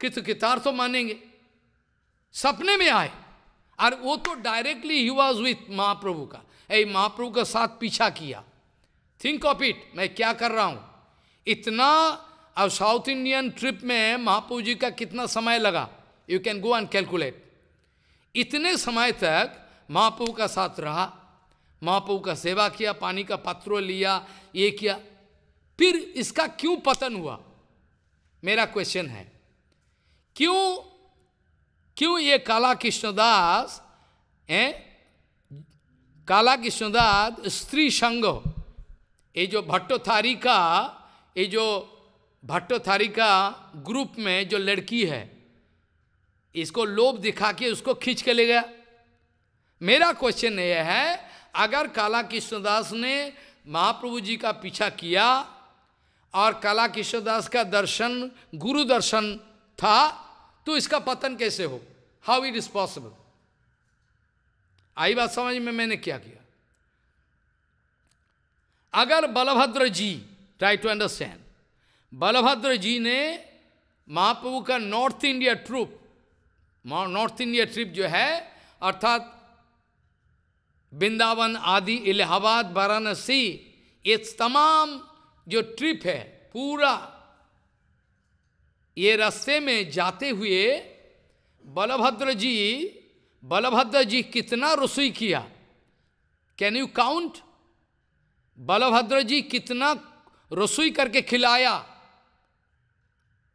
कृतकृतार्थ तो मानेंगे सपने में आए और वो तो डायरेक्टली ही वॉज विथ महाप्रभु का ए महाप्रभु का साथ पीछा किया थिंक ऑफ इट मैं क्या कर रहा हूं इतना अब साउथ इंडियन ट्रिप में महाप्रभु जी का कितना समय लगा you can go and calculate इतने समय तक महाप्रभु का साथ रहा महाप्रभु का सेवा किया पानी का पात्र लिया ये किया फिर इसका क्यों पतन हुआ मेरा क्वेश्चन है क्यों क्यों ये काला कृष्णदास हैं काला कृष्णदास स्त्री संघ ये जो भट्टोथारी का ये जो थारी का ग्रुप में जो लड़की है इसको लोभ दिखा के उसको खींच के ले गया मेरा क्वेश्चन यह है अगर काला कृष्णदास ने महाप्रभु जी का पीछा किया और काला कृष्णदास का दर्शन गुरु दर्शन था तो इसका पतन कैसे हो हाउ इट इज पॉसिबल आई बात समझ में मैंने क्या किया अगर बलभद्र जी Try to understand. Balabhadra ji ने महाप्रभु का north India trip north India trip जो है अर्थात वृंदावन आदि इलाहाबाद वाराणसी ये तमाम जो ट्रिप है पूरा ये रास्ते में जाते हुए बलभद्र जी बलभद्र जी कितना रसोई किया can you count Balabhadra ji कितना रसोई करके खिलाया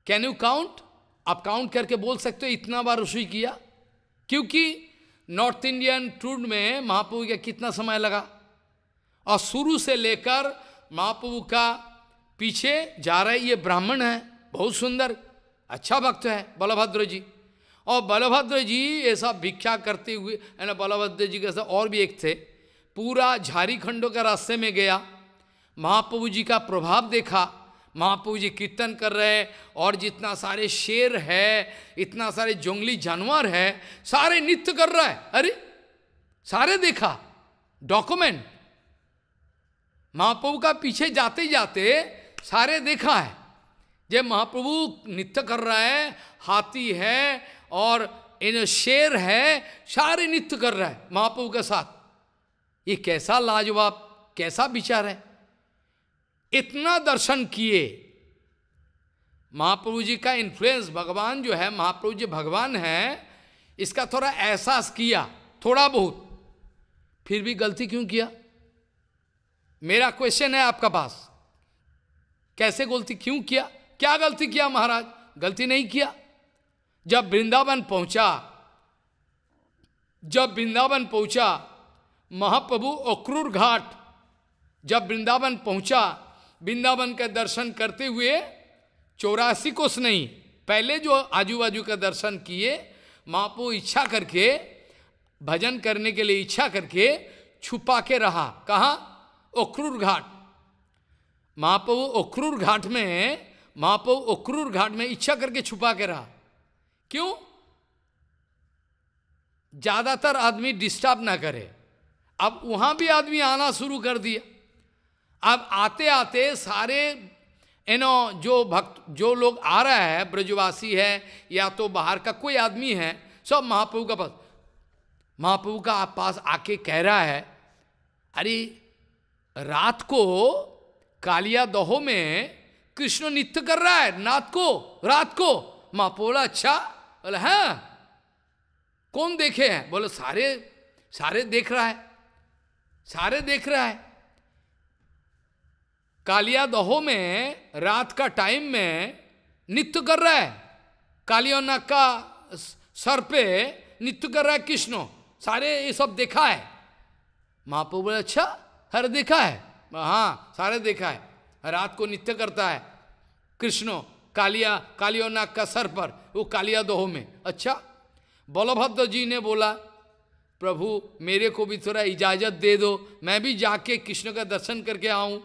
कैन यू काउंट आप काउंट करके बोल सकते हो इतना बार रसोई किया क्योंकि नॉर्थ इंडियन टूर में महाप्रभु का कितना समय लगा और शुरू से लेकर महाप्रभु का पीछे जा रहे ये ब्राह्मण है बहुत सुंदर अच्छा भक्त है बलभद्र जी और बलभद्र जी ऐसा भिक्षा करते हुए है ना बलभद्र जी के साथ और भी एक थे पूरा झारीखंडों के रास्ते में गया महाप्रभु जी का प्रभाव देखा महाप्रभु जी कीर्तन कर रहे हैं और जितना सारे शेर है इतना सारे जंगली जानवर है सारे नृत्य कर रहा है अरे सारे देखा डॉक्यूमेंट महाप्रभु का पीछे जाते जाते सारे देखा है जब महाप्रभु नृत्य कर रहा है हाथी है और इन शेर है सारे नृत्य कर रहा है महाप्रभु के साथ ये कैसा लाजवाब कैसा विचार है इतना दर्शन किए महाप्रभु जी का इन्फ्लुएंस भगवान जो है महाप्रभु जी भगवान है इसका थोड़ा एहसास किया थोड़ा बहुत फिर भी गलती क्यों किया मेरा क्वेश्चन है आपका पास कैसे गलती क्यों किया क्या गलती किया महाराज गलती नहीं किया जब वृंदावन पहुंचा जब वृंदावन पहुंचा महाप्रभु अक्रूर घाट जब वृंदावन पहुंचा वृंदावन का दर्शन करते हुए चौरासी कोस नहीं पहले जो आजू बाजू का दर्शन किए मापो इच्छा करके भजन करने के लिए इच्छा करके छुपा के रहा कहा अख्रूर घाट महाप्रभु अख्रूर घाट में महाप्रभु अख्रूर घाट में इच्छा करके छुपा के रहा क्यों ज़्यादातर आदमी डिस्टर्ब ना करे अब वहाँ भी आदमी आना शुरू कर दिया अब आते आते सारे यू जो भक्त जो लोग आ रहा है ब्रजवासी है या तो बाहर का कोई आदमी है सब महाप्रभु का पास महाप्रभु का पास आके कह रहा है अरे रात को कालिया दहो में कृष्ण नित्य कर रहा है नाथ को रात को महापोला बोला अच्छा बोला हाँ कौन देखे हैं बोले सारे सारे देख रहा है सारे देख रहा है कालिया दहो में रात का टाइम में नित्य कर रहा है कालियोना का सर पे नित्य कर रहा है कृष्ण सारे ये सब देखा है महाप्रभु बोले अच्छा हर देखा है हाँ सारे देखा है रात को नित्य करता है कृष्ण कालिया कालिया नाग का सर पर वो कालिया दोहो में अच्छा बलभद्र जी ने बोला प्रभु मेरे को भी थोड़ा इजाज़त दे दो मैं भी जाके कृष्ण का दर्शन करके आऊँ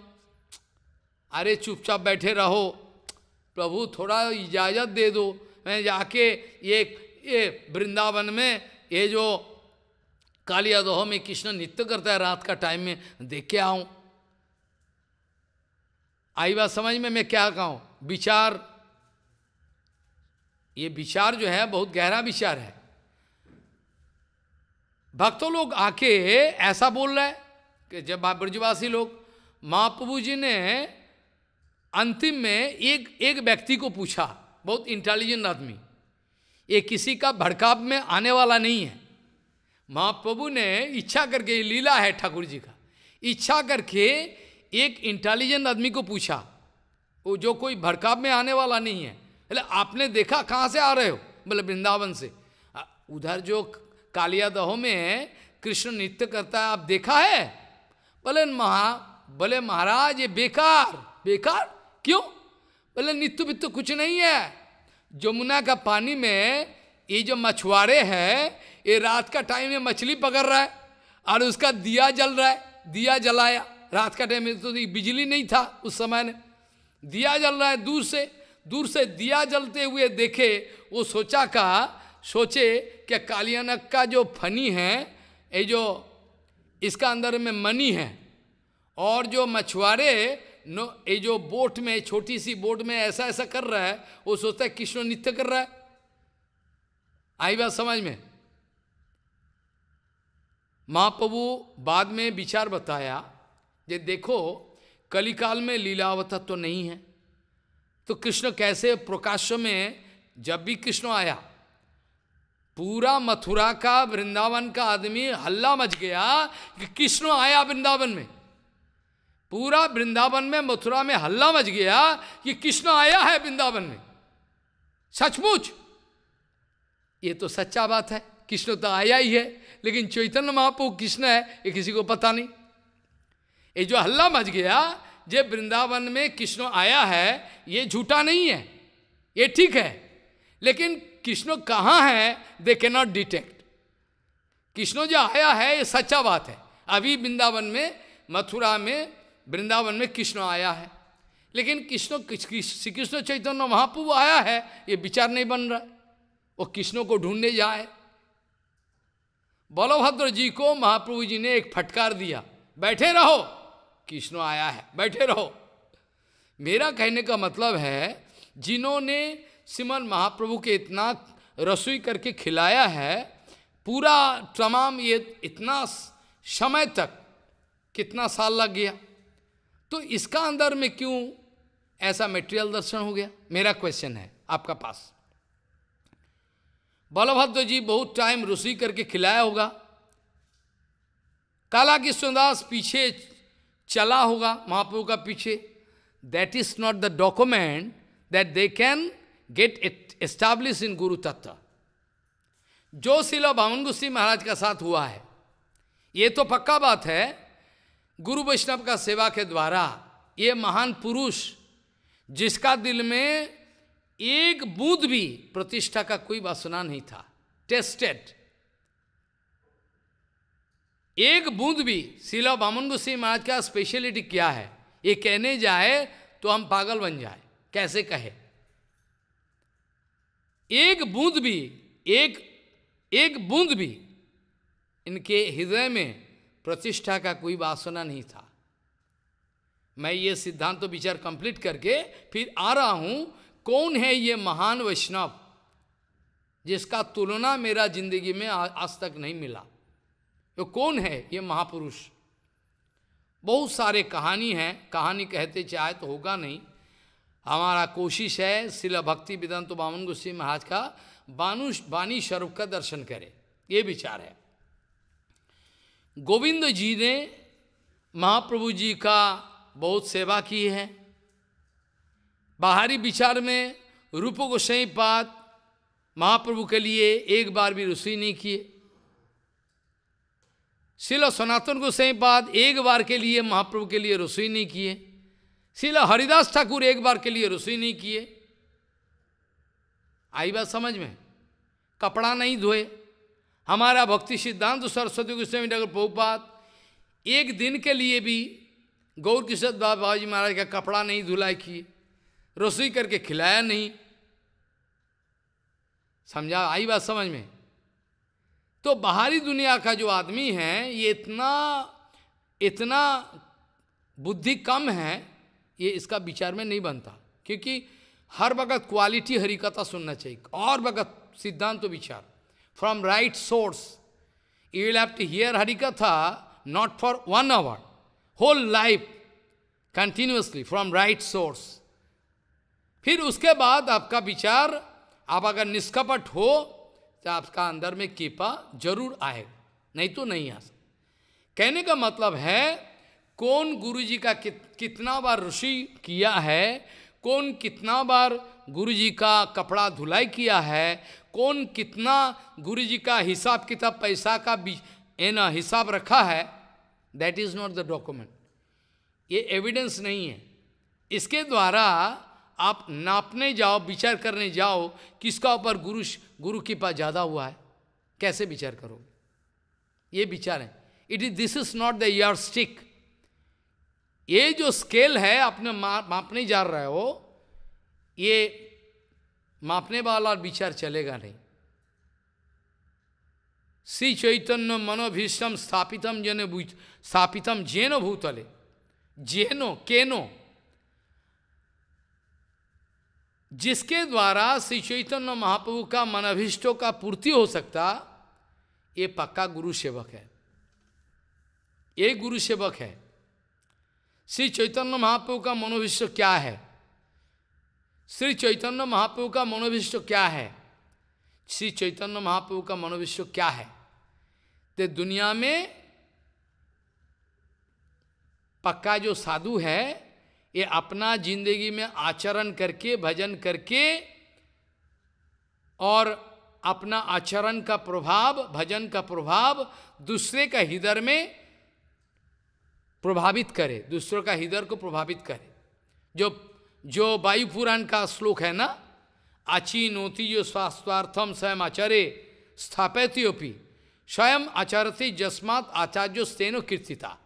अरे चुपचाप बैठे रहो प्रभु थोड़ा इजाज़त दे दो मैं जाके ये ये वृंदावन में ये जो कालिया दोह में कृष्ण नृत्य करता है रात का टाइम में देख के आऊँ आई बात समझ में मैं क्या कहूँ विचार ये विचार जो है बहुत गहरा विचार है भक्तों लोग आके ऐसा बोल रहे हैं कि जब ब्रजवासी लोग महाप्रभु जी ने अंतिम में एक एक व्यक्ति को पूछा बहुत इंटेलिजेंट आदमी ये किसी का भड़काव में आने वाला नहीं है महाप्रभु ने इच्छा करके ये लीला है ठाकुर जी का इच्छा करके एक इंटेलिजेंट आदमी को पूछा वो जो कोई भड़काव में आने वाला नहीं है बोले आपने देखा कहाँ से आ रहे हो बोले वृंदावन से उधर जो कालिया दहो में कृष्ण नृत्य करता है आप देखा है बोले महा बोले महाराज ये बेकार बेकार क्यों बोले नित्य वित्त तो कुछ नहीं है जमुना का पानी में ये जो मछुआरे हैं ये रात का टाइम में मछली पकड़ रहा है और उसका दिया जल रहा है दिया जलाया रात का टाइम में तो बिजली नहीं था उस समय ने दिया जल रहा है दूर से दूर से दिया जलते हुए देखे वो सोचा का सोचे कि कालियानक का जो फनी है ये जो इसका अंदर में मनी है और जो मछुआरे नो ये जो बोट में छोटी सी बोट में ऐसा ऐसा कर रहा है वो सोचता है कृष्ण नित्य कर रहा है आई बात समझ में महाप्रभु बाद में विचार बताया ये देखो कलिकाल में लीलावतत्व तो नहीं है तो कृष्ण कैसे प्रकाश में जब भी कृष्ण आया पूरा मथुरा का वृंदावन का आदमी हल्ला मच गया कि कृष्ण आया वृंदावन में पूरा वृंदावन में मथुरा में हल्ला मच गया कि कृष्ण आया है वृंदावन में सचमुच ये तो सच्चा बात है कृष्ण तो आया ही है लेकिन चैतन्य महापू कृष्ण है ये किसी को पता नहीं ये जो हल्ला मच गया जे वृंदावन में कृष्ण आया है ये झूठा नहीं है ये ठीक है लेकिन कृष्ण कहाँ है दे के नॉट डिटेक्ट कृष्ण जो आया है ये सच्चा बात है अभी वृंदावन में मथुरा में वृंदावन में कृष्ण आया है लेकिन कृष्ण श्री कृष्ण चैतन्य महाप्रभु आया है ये विचार नहीं बन रहा वो कृष्णों को ढूंढने जाए बलभद्र जी को महाप्रभु जी ने एक फटकार दिया बैठे रहो कृष्ण आया है बैठे रहो मेरा कहने का मतलब है जिन्होंने सिमन महाप्रभु के इतना रसोई करके खिलाया है पूरा तमाम ये इतना समय तक कितना साल लग गया तो इसका अंदर में क्यों ऐसा मेटेरियल दर्शन हो गया मेरा क्वेश्चन है आपका पास बलभद्र जी बहुत टाइम रुसी करके खिलाया होगा काला कृष्णदास पीछे चला होगा महाप्रभु का पीछे that is not the document that they can get it in guru tattva जो शिला भावन गुस्सी महाराज का साथ हुआ है ये तो पक्का बात है गुरु वैष्णव का सेवा के द्वारा ये महान पुरुष जिसका दिल में एक बूंद भी प्रतिष्ठा का कोई वासना नहीं था टेस्टेड एक बूंद भी शिला बामन गोसाई महाराज का स्पेशलिटी क्या है ये कहने जाए तो हम पागल बन जाए कैसे कहे एक बूंद भी एक एक बूंद भी इनके हृदय में प्रतिष्ठा का कोई वासना नहीं था मैं ये सिद्धांत तो विचार कंप्लीट करके फिर आ रहा हूं कौन है ये महान वैष्णव जिसका तुलना मेरा जिंदगी में आज तक नहीं मिला तो कौन है ये महापुरुष बहुत सारे कहानी हैं कहानी कहते चाहे तो होगा नहीं हमारा कोशिश है शिला भक्ति वेदांत बामन गोस्वी महाराज का बानुष बानी स्वरूप का दर्शन करें ये विचार है गोविंद जी ने महाप्रभु जी का बहुत सेवा की है बाहरी विचार में रूप गोसाई पात महाप्रभु के लिए एक बार भी रसोई नहीं किए शिला सनातन गोसाई पाद एक बार के लिए महाप्रभु के लिए रसोई नहीं किए शिला हरिदास ठाकुर एक बार के लिए रसोई नहीं किए आई बात समझ में कपड़ा नहीं धोए हमारा भक्ति सिद्धांत सरस्वती गोस्वामी ठाकुर प्रभुपात एक दिन के लिए भी गौर किशोर बाबा जी महाराज का कपड़ा नहीं धुलाई किए रसोई करके खिलाया नहीं समझा आई बात समझ में तो बाहरी दुनिया का जो आदमी है ये इतना इतना बुद्धि कम है ये इसका विचार में नहीं बनता क्योंकि हर वक्त क्वालिटी हरिकथा सुनना चाहिए और वक्त सिद्धांत तो विचार from right source. You will have to hear Harikatha not for one hour, whole life, continuously, from right source. फिर उसके बाद आपका विचार आप अगर निष्कपट हो तो आपका अंदर में कीपा जरूर आए नहीं तो नहीं आ सकता कहने का मतलब है कौन गुरु जी का कित, कितना बार ऋषि किया है कौन कितना बार गुरु जी का कपड़ा धुलाई किया है कौन कितना गुरु जी का हिसाब किताब पैसा का ना हिसाब रखा है that is not the document ये एविडेंस नहीं है इसके द्वारा आप नापने जाओ विचार करने जाओ किसका ऊपर गुरु गुरु की पास ज़्यादा हुआ है कैसे विचार करोगे ये विचार है it is this is not the yardstick ये जो स्केल है आपने मापने जा रहे हो ये मापने वाला विचार चलेगा नहीं श्री चैतन्य मनोभीष्टम स्थापितम जन स्थापितम जेनो भूतले जेनो केनो जिसके द्वारा श्री चैतन्य महाप्रभु का मनभिष्टों का पूर्ति हो सकता ये पक्का गुरु सेवक है ये गुरु सेवक है श्री चैतन्य महाप्रभु का मनोभिष्ट क्या है श्री चैतन्य महाप्रभु का मनोविश्व क्या है श्री चैतन्य महाप्रभु का मनोविश्व क्या है तो दुनिया में पक्का जो साधु है ये अपना जिंदगी में आचरण करके भजन करके और अपना आचरण का प्रभाव भजन का प्रभाव दूसरे का हृदय में प्रभावित करे दूसरों का हृदय को प्रभावित करे जो जो वायु पुराण का श्लोक है ना आची नोति जो स्वास्थ्यार्थम स्वयं आचार्य स्थापयती स्वयं आचार्य जस्मात आचार्यो स्तेनो कीर्तिता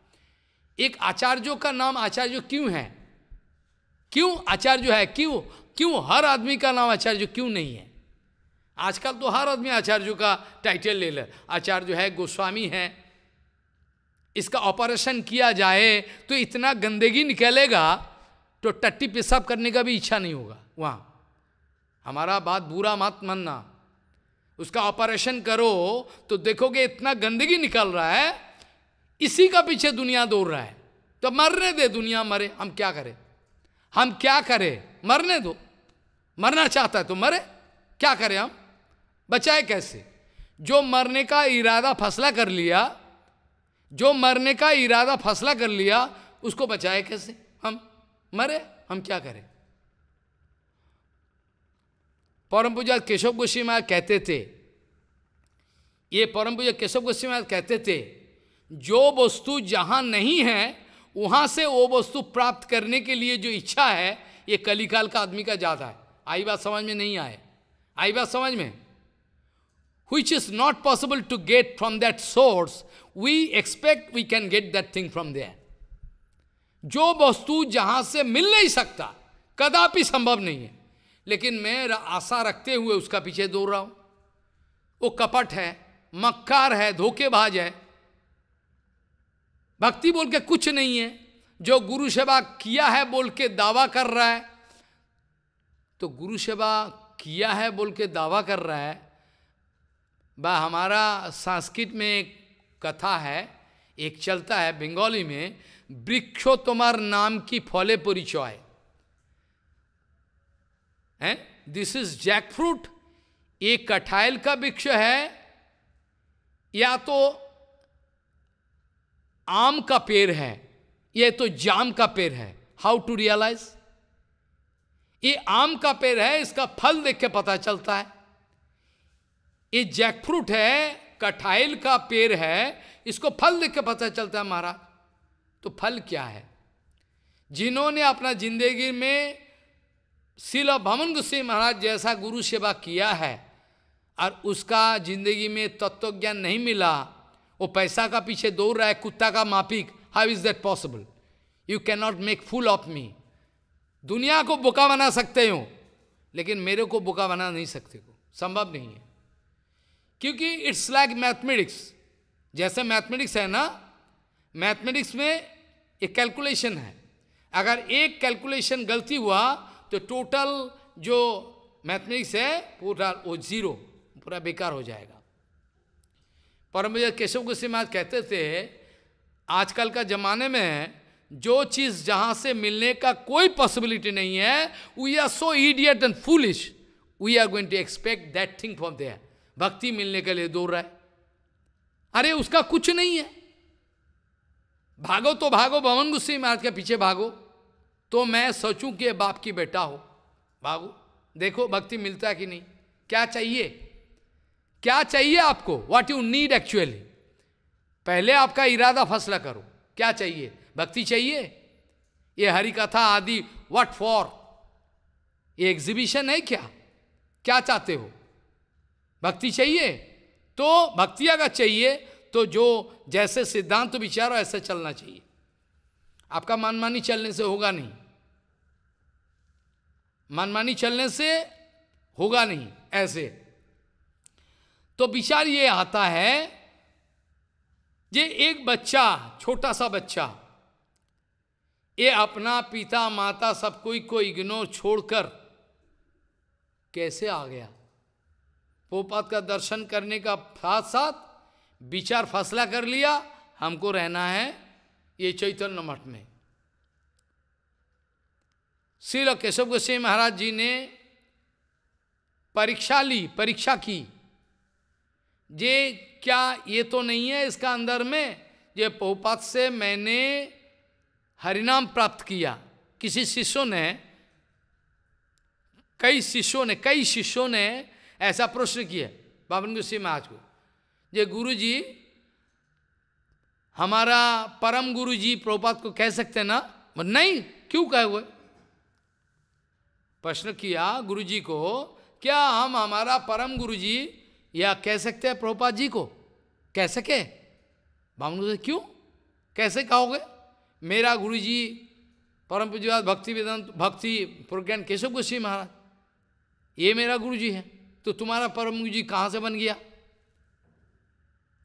एक आचार्यों का नाम आचार्य क्यों है क्यों आचार्य है क्यों क्यों हर आदमी का नाम आचार्य क्यों नहीं है आजकल तो हर आदमी आचार्य का टाइटल ले ले आचार्य है गोस्वामी है इसका ऑपरेशन किया जाए तो इतना गंदगी निकलेगा तो टट्टी पेशाब करने का भी इच्छा नहीं होगा वहाँ हमारा बात बुरा मत मानना उसका ऑपरेशन करो तो देखोगे इतना गंदगी निकल रहा है इसी का पीछे दुनिया दौड़ रहा है तो मरने दे दुनिया मरे हम क्या करें हम क्या करें मरने दो मरना चाहता है तो मरे क्या करें हम बचाए कैसे जो मरने का इरादा फसला कर लिया जो मरने का इरादा फसला कर लिया उसको बचाए कैसे हम मरे हम क्या करें परम पूजा केशव गोस्वी महाराज कहते थे ये परम पूजा केशव गोस्वी महाराज कहते थे जो वस्तु जहां नहीं है वहां से वो वस्तु प्राप्त करने के लिए जो इच्छा है ये कलिकाल का आदमी का ज़्यादा है आई बात समझ में नहीं आए आई बात समझ में हुई is not possible to get from that source we expect we can get that thing from there जो वस्तु जहां से मिल नहीं सकता कदापि संभव नहीं है लेकिन मैं आशा रखते हुए उसका पीछे दौड़ रहा हूं वो कपट है मक्कार है धोखेबाज है भक्ति बोल के कुछ नहीं है जो गुरु सेवा किया है बोल के दावा कर रहा है तो गुरु सेवा किया है बोल के दावा कर रहा है वह हमारा संस्कृत में एक कथा है एक चलता है बंगाली में वृक्ष तुम्हार नाम की फले परिचय है दिस इज जैक फ्रूट ये कठाइल का वृक्ष है या तो आम का पेड़ है यह तो जाम का पेड़ है हाउ टू रियलाइज ये आम का पेड़ है इसका फल देख के पता चलता है ये जैकफ्रूट है कठाइल का पेड़ है इसको फल देख के पता चलता है महाराज तो फल क्या है जिन्होंने अपना जिंदगी में शिल भवन गुस्से महाराज जैसा गुरु सेवा किया है और उसका जिंदगी में तत्व ज्ञान नहीं मिला वो पैसा का पीछे दौड़ रहा है कुत्ता का मापिक how is that possible you can not make fool of me दुनिया को बुका बना सकते हो लेकिन मेरे को बुका बना नहीं सकते हो संभव नहीं है क्योंकि इट्स लाइक मैथमेटिक्स जैसे मैथमेटिक्स है ना मैथमेटिक्स में एक कैलकुलेशन है अगर एक कैलकुलेशन गलती हुआ तो टोटल जो मैथमेटिक्स है पूरा वो जीरो पूरा बेकार हो जाएगा परम केशव गोस्वी महाराज कहते थे आजकल का जमाने में जो चीज़ जहाँ से मिलने का कोई पॉसिबिलिटी नहीं है we are so idiot and foolish we are going to expect that thing from there भक्ति मिलने के लिए दूर रहे अरे उसका कुछ नहीं है भागो तो भागो भवन गुस्से महाराज के पीछे भागो तो मैं सोचूं कि बाप की बेटा हो भागो देखो भक्ति मिलता है कि नहीं क्या चाहिए क्या चाहिए आपको व्हाट यू नीड एक्चुअली पहले आपका इरादा फैसला करो क्या चाहिए भक्ति चाहिए ये हरिकथा कथा आदि व्हाट फॉर ये एग्जीबिशन है क्या क्या चाहते हो भक्ति चाहिए तो भक्ति अगर चाहिए तो जो जैसे सिद्धांत तो विचार हो ऐसे चलना चाहिए आपका मनमानी चलने से होगा नहीं मनमानी चलने से होगा नहीं ऐसे तो विचार ये आता है ये एक बच्चा छोटा सा बच्चा ये अपना पिता माता सब कोई को इग्नोर छोड़कर कैसे आ गया पोपात का दर्शन करने का साथ साथ विचार फैसला कर लिया हमको रहना है ये चैतन्य मठ में श्री केशव गोसाई महाराज जी ने परीक्षा ली परीक्षा की जे क्या ये तो नहीं है इसका अंदर में ये पहुपात से मैंने हरिनाम प्राप्त किया किसी शिष्यों ने कई शिष्यों ने कई शिष्यों ने ऐसा प्रश्न किया बाबन गोसाई महाराज को जे गुरु जी हमारा परम गुरु जी प्रभुपाद को कह सकते ना नहीं क्यों कहे हुए प्रश्न किया गुरु जी को क्या हम हमारा परम गुरु जी या कह सकते हैं प्रभुपाद जी को कह सके बामन से क्यों कैसे कहोगे मेरा गुरु जी परम पूज्यवाद भक्ति वेदांत भक्ति प्रज्ञान केशव गोस्वी महाराज ये मेरा गुरु जी है तो तुम्हारा परम गुरु जी कहाँ से बन गया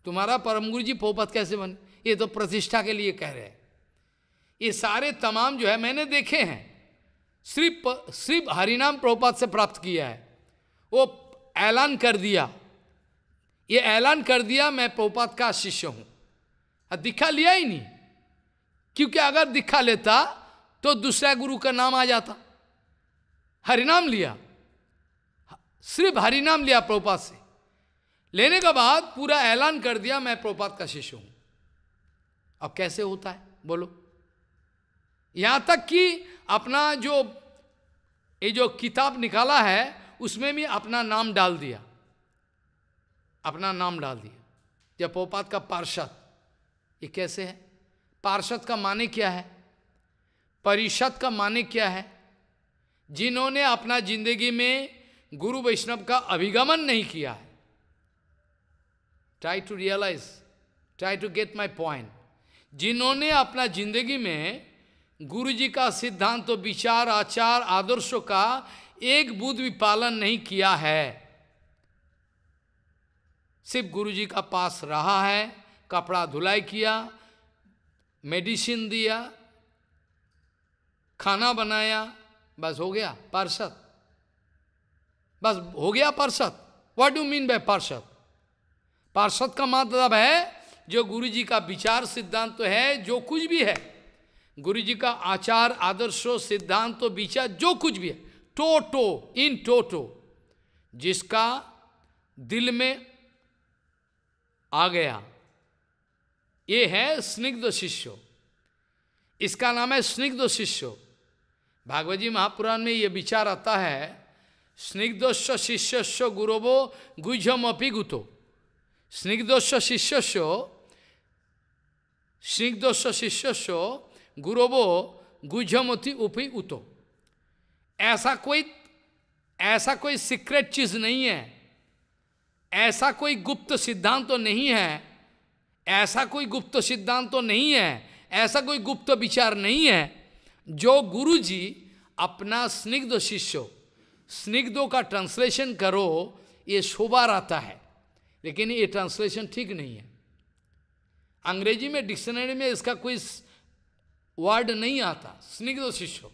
तुम्हारा परम गुरु जी पोपत कैसे बने ये तो प्रतिष्ठा के लिए कह रहे हैं ये सारे तमाम जो है मैंने देखे हैं सिर्फ सिर्फ हरिनाम प्रभुपात से प्राप्त किया है वो ऐलान कर दिया ये ऐलान कर दिया मैं प्रभुपाद का शिष्य हूँ दिखा लिया ही नहीं क्योंकि अगर दिखा लेता तो दूसरा गुरु का नाम आ जाता हरिनाम लिया सिर्फ हरिनाम लिया प्रभुपात से लेने के बाद पूरा ऐलान कर दिया मैं प्रोपात का शिष्य हूं अब कैसे होता है बोलो यहां तक कि अपना जो ये जो किताब निकाला है उसमें भी अपना नाम डाल दिया अपना नाम डाल दिया जब पोपात का पार्षद ये कैसे है पार्षद का माने क्या है परिषद का माने क्या है जिन्होंने अपना जिंदगी में गुरु वैष्णव का अभिगमन नहीं किया है try to realise try to get my point जिन्होंने अपना जिंदगी में गुरु जी का सिद्धांत तो विचार आचार आदर्शों का एक बुद्ध भी पालन नहीं किया है सिर्फ गुरु जी का पास रहा है कपड़ा धुलाई किया मेडिसिन दिया खाना बनाया बस हो गया पार्षद बस हो गया पार्षद व्हाट डू मीन बाय पार्षद पार्षद का मतलब है जो गुरु जी का विचार सिद्धांत तो है जो कुछ भी है गुरु जी का आचार आदर्श सिद्धांत तो विचार जो कुछ भी है टोटो इन टोटो जिसका दिल में आ गया ये है स्निग्ध शिष्य इसका नाम है स्निग्ध शिष्य भागवत जी महापुराण में ये विचार आता है स्निग्धस्व शिष्यस्व गुझम अपी गुतो स्निग्धस्व Shishyasya, स्निग्धस्व Shishyasya, Gurobo गुझमती उपि उतो ऐसा कोई ऐसा कोई सीक्रेट चीज नहीं है ऐसा कोई गुप्त सिद्धांत तो नहीं है ऐसा कोई गुप्त सिद्धांत तो नहीं है ऐसा कोई गुप्त विचार नहीं है जो गुरु जी अपना स्निग्ध शिष्य स्निग्धों का ट्रांसलेशन करो ये शोभा रहता है लेकिन ये ट्रांसलेशन ठीक नहीं है अंग्रेजी में डिक्शनरी में इसका कोई वर्ड नहीं आता स्निग्ध शिष्य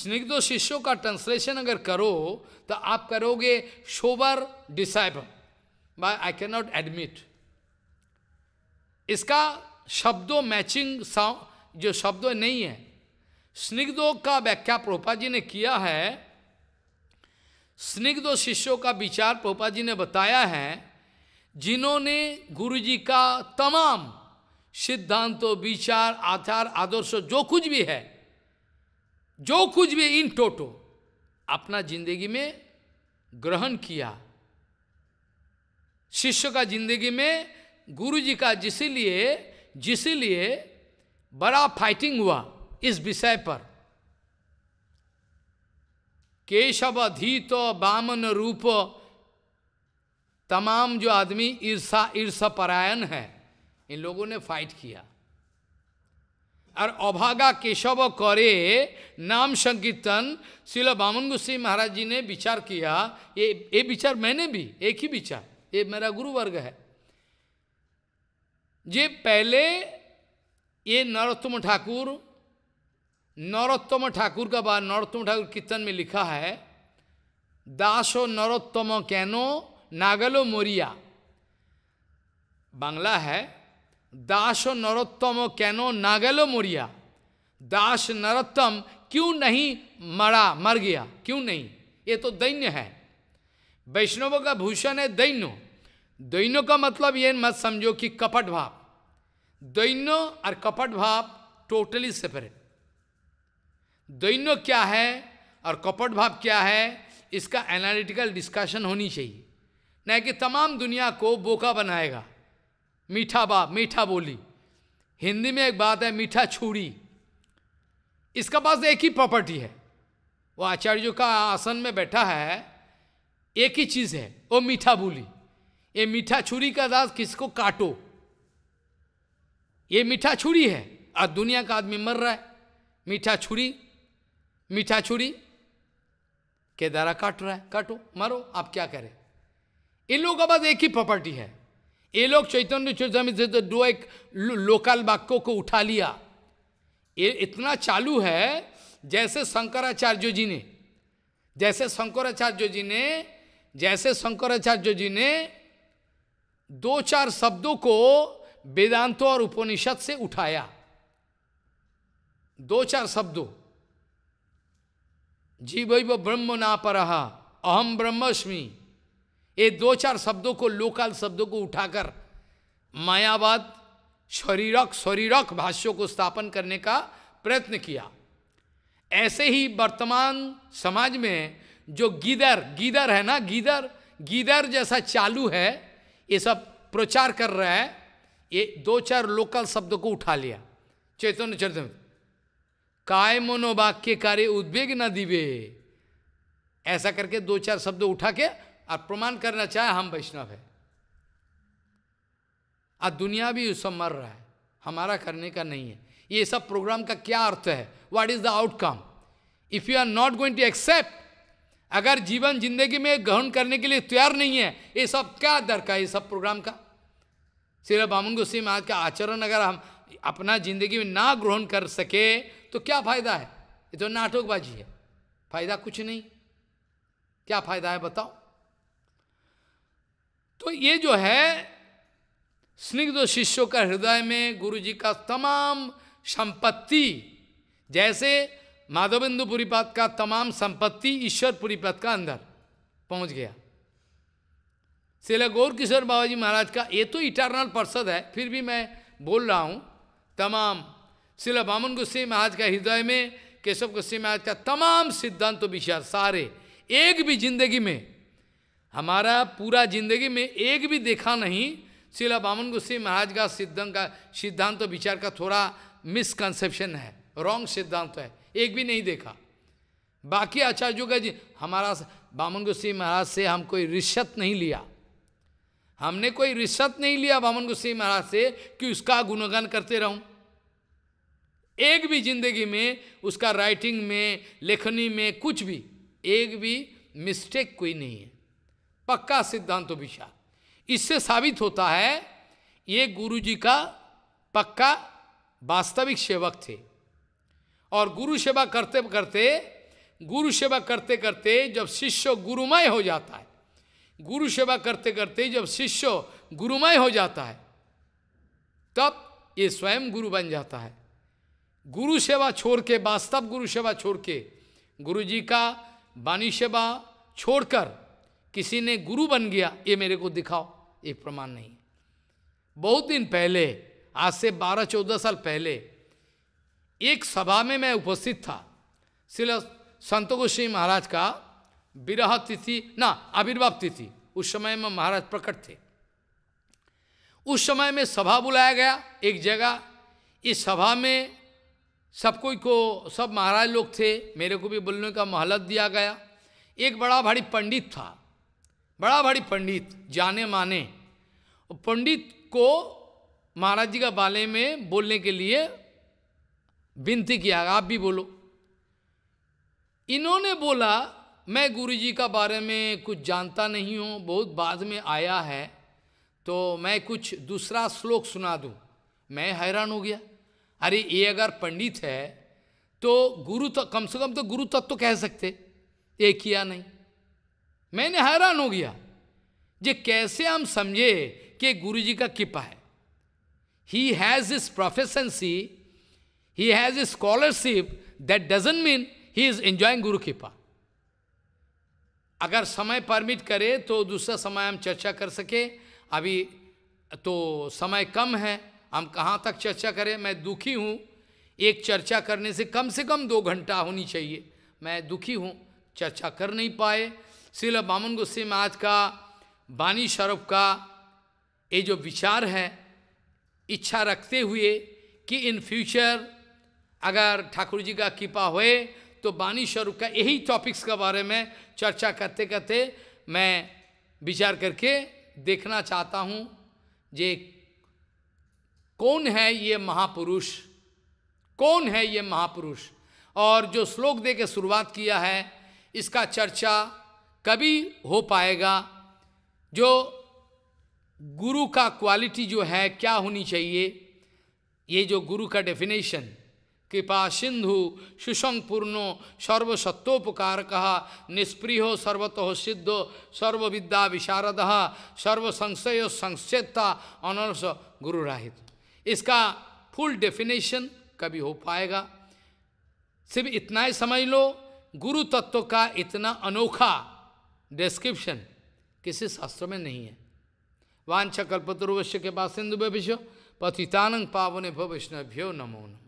स्निग्ध शिष्यों का ट्रांसलेशन अगर करो तो आप करोगे शोबर डिसाइब बाय आई कैन नॉट एडमिट इसका शब्दों मैचिंग साउंड जो शब्दों नहीं है स्निग्धों का व्याख्या प्रोपा जी ने किया है स्निग्धो शिष्यों का विचार पोपा जी ने बताया है जिन्होंने गुरु जी का तमाम सिद्धांतों विचार आचार आदर्श जो कुछ भी है जो कुछ भी इन टोटो अपना जिंदगी में ग्रहण किया शिष्य का जिंदगी में गुरु जी का जिसलिए जिसलिए बड़ा फाइटिंग हुआ इस विषय पर केशव अधीत बामन रूप तमाम जो आदमी ईर्षा ईर्षा परायण है इन लोगों ने फाइट किया और अभागा केशव करे नाम संकीर्तन शिल बामन गुस्सी महाराज जी ने विचार किया ये ये विचार मैंने भी एक ही विचार ये मेरा गुरु वर्ग है जे पहले ये नरोत्तम ठाकुर नरोत्तम ठाकुर का बार नरोत्तम ठाकुर कीर्तन में लिखा है दासो नरोत्तम कैनो नागलो मोरिया बांग्ला है दास नरोत्तम कैनो नागलो मोरिया दास नरोत्तम क्यों नहीं मरा मर गया क्यों नहीं ये तो दैन्य है वैष्णवों का भूषण है दैन्य दैन्यों का मतलब ये मत समझो कि कपट भाव दैन्य और कपट भाव टोटली सेपरेट दैन्य क्या है और कपट भाव क्या है इसका एनालिटिकल डिस्कशन होनी चाहिए न कि तमाम दुनिया को बोका बनाएगा मीठा बा मीठा बोली हिंदी में एक बात है मीठा छुरी इसका पास एक ही प्रॉपर्टी है वो आचार्यों का आसन में बैठा है एक ही चीज़ है वो मीठा बोली ये मीठा छुरी का दास किसको काटो ये मीठा छुरी है और दुनिया का आदमी मर रहा है मीठा छुरी मीठा छुरी के द्वारा काट रहा है काटो मारो आप क्या करें इन लोगों का बस एक ही प्रॉपर्टी है ये लोग चैतन्य से तो दो एक लोकल वाक्यों को उठा लिया ये इतना चालू है जैसे शंकराचार्य जी ने जैसे शंकराचार्य जी ने जैसे शंकराचार्य जी ने दो चार शब्दों को वेदांतों और उपनिषद से उठाया दो चार शब्दों जीव ब्रह्म ना पर अहम ब्रह्मस्मि ये दो चार शब्दों को लोकल शब्दों को उठाकर मायावाद शरीरक शरीरक भाष्यों को स्थापन करने का प्रयत्न किया ऐसे ही वर्तमान समाज में जो गीदर गीदर है ना गीदर गीदर जैसा चालू है ये सब प्रचार कर रहा है ये दो चार लोकल शब्दों को उठा लिया चैतन्य चैतन्य काय मनोवाक्य कार्य उद्वेग न दिवे ऐसा करके दो चार शब्द उठा के और प्रमाण करना चाहे हम वैष्णव है आज दुनिया भी उस मर रहा है हमारा करने का नहीं है ये सब प्रोग्राम का क्या अर्थ है what is the outcome if you are not going to accept अगर जीवन जिंदगी में ग्रहण करने के लिए तैयार नहीं है ये सब क्या दरकार ये सब प्रोग्राम का सिर्फ बामन गोस्वी आज का आचरण अगर हम अपना जिंदगी में ना ग्रहण कर सके तो क्या फायदा है ये तो नाटकबाजी है फायदा कुछ नहीं क्या फायदा है बताओ तो ये जो है स्निग्ध शिष्यों का हृदय में गुरु जी का तमाम संपत्ति जैसे माधवेंदु पुरीपात का तमाम संपत्ति ईश्वर पुरीपात का अंदर पहुंच गया श्रीला गौर किशोर बाबा जी महाराज का ये तो इटरनल पर्षद है फिर भी मैं बोल रहा हूँ तमाम शिला बामन गुस्से महाराज का हृदय में केशव गुस्से महाराज का तमाम सिद्धांत तो विचार सारे एक भी जिंदगी में हमारा पूरा जिंदगी में एक भी देखा नहीं शिला बामन गुस्से महाराज का सिद्धांत का सिद्धांत तो विचार का थोड़ा मिसकंसेप्शन है रॉन्ग सिद्धांत है एक भी नहीं देखा बाकी आचार्यों का जी हमारा बामन गुस्से महाराज से हम कोई रिश्वत नहीं लिया हमने कोई रिश्वत नहीं लिया बामन गुस्सा महाराज से कि उसका गुणगान करते रहूं एक भी जिंदगी में उसका राइटिंग में लेखनी में कुछ भी एक भी मिस्टेक कोई नहीं है पक्का सिद्धांत विचार इससे साबित होता है ये गुरु जी का पक्का वास्तविक सेवक थे और गुरु सेवा करते करते गुरु सेवा करते करते जब शिष्य गुरुमय हो जाता है गुरु सेवा करते करते जब शिष्य गुरुमय हो जाता है तब ये स्वयं गुरु बन जाता है गुरु सेवा छोड़ के वास्तव गुरु सेवा छोड़ के गुरु जी का वाणी सेवा छोड़कर किसी ने गुरु बन गया ये मेरे को दिखाओ ये प्रमाण नहीं बहुत दिन पहले आज से 12-14 साल पहले एक सभा में मैं उपस्थित था श्री संत गोस्वी महाराज का विरह तिथि ना आविर्भाव तिथि उस समय में महाराज प्रकट थे उस समय में सभा बुलाया गया एक जगह इस सभा में सब कोई को सब महाराज लोग थे मेरे को भी बोलने का मोहलत दिया गया एक बड़ा भारी पंडित था बड़ा भारी पंडित जाने माने पंडित को महाराज जी का बाले में बोलने के लिए विनती किया आप भी बोलो इन्होंने बोला मैं गुरुजी का बारे में कुछ जानता नहीं हूँ बहुत बाद में आया है तो मैं कुछ दूसरा श्लोक सुना दूँ मैं हैरान हो गया अरे ये अगर पंडित है तो गुरु तो कम से कम तो गुरु तत्व तो कह सकते ये किया नहीं मैंने हैरान हो गया जे कैसे हम समझे कि गुरु जी का कृपा है he has is proficiency he has a scholarship that doesn't mean he is enjoying guru kripa अगर समय परमिट करे तो दूसरा समय हम चर्चा कर सके अभी तो समय कम है हम कहाँ तक चर्चा करें मैं दुखी हूँ एक चर्चा करने से कम से कम दो घंटा होनी चाहिए मैं दुखी हूँ चर्चा कर नहीं पाए श्रील बामन गुस्से महाराज का बानी शरफ का ये जो विचार है इच्छा रखते हुए कि इन फ्यूचर अगर ठाकुर जी का कृपा होए तो बानी स्वरूप का यही टॉपिक्स के बारे में चर्चा करते करते मैं विचार करके देखना चाहता हूँ जे कौन है ये महापुरुष कौन है ये महापुरुष और जो श्लोक दे के शुरुआत किया है इसका चर्चा कभी हो पाएगा जो गुरु का क्वालिटी जो है क्या होनी चाहिए ये जो गुरु का डेफिनेशन कृपा सिंधु सुसंपूर्ण सर्वसत्वोपकार कहा निष्प्रिय सर्वतो सिद्धो सर्वविद्या विशारद सर्व संशय संक्षेपता अनर्स गुरुराहित इसका फुल डेफिनेशन कभी हो पाएगा सिर्फ इतना ही समझ लो गुरु तत्व का इतना अनोखा डिस्क्रिप्शन किसी शास्त्र में नहीं है वांछा कल्पतरुवश्य के बाद सिंधु भविष्य पतितानंग पावने भविष्णभ्यो नमो नमो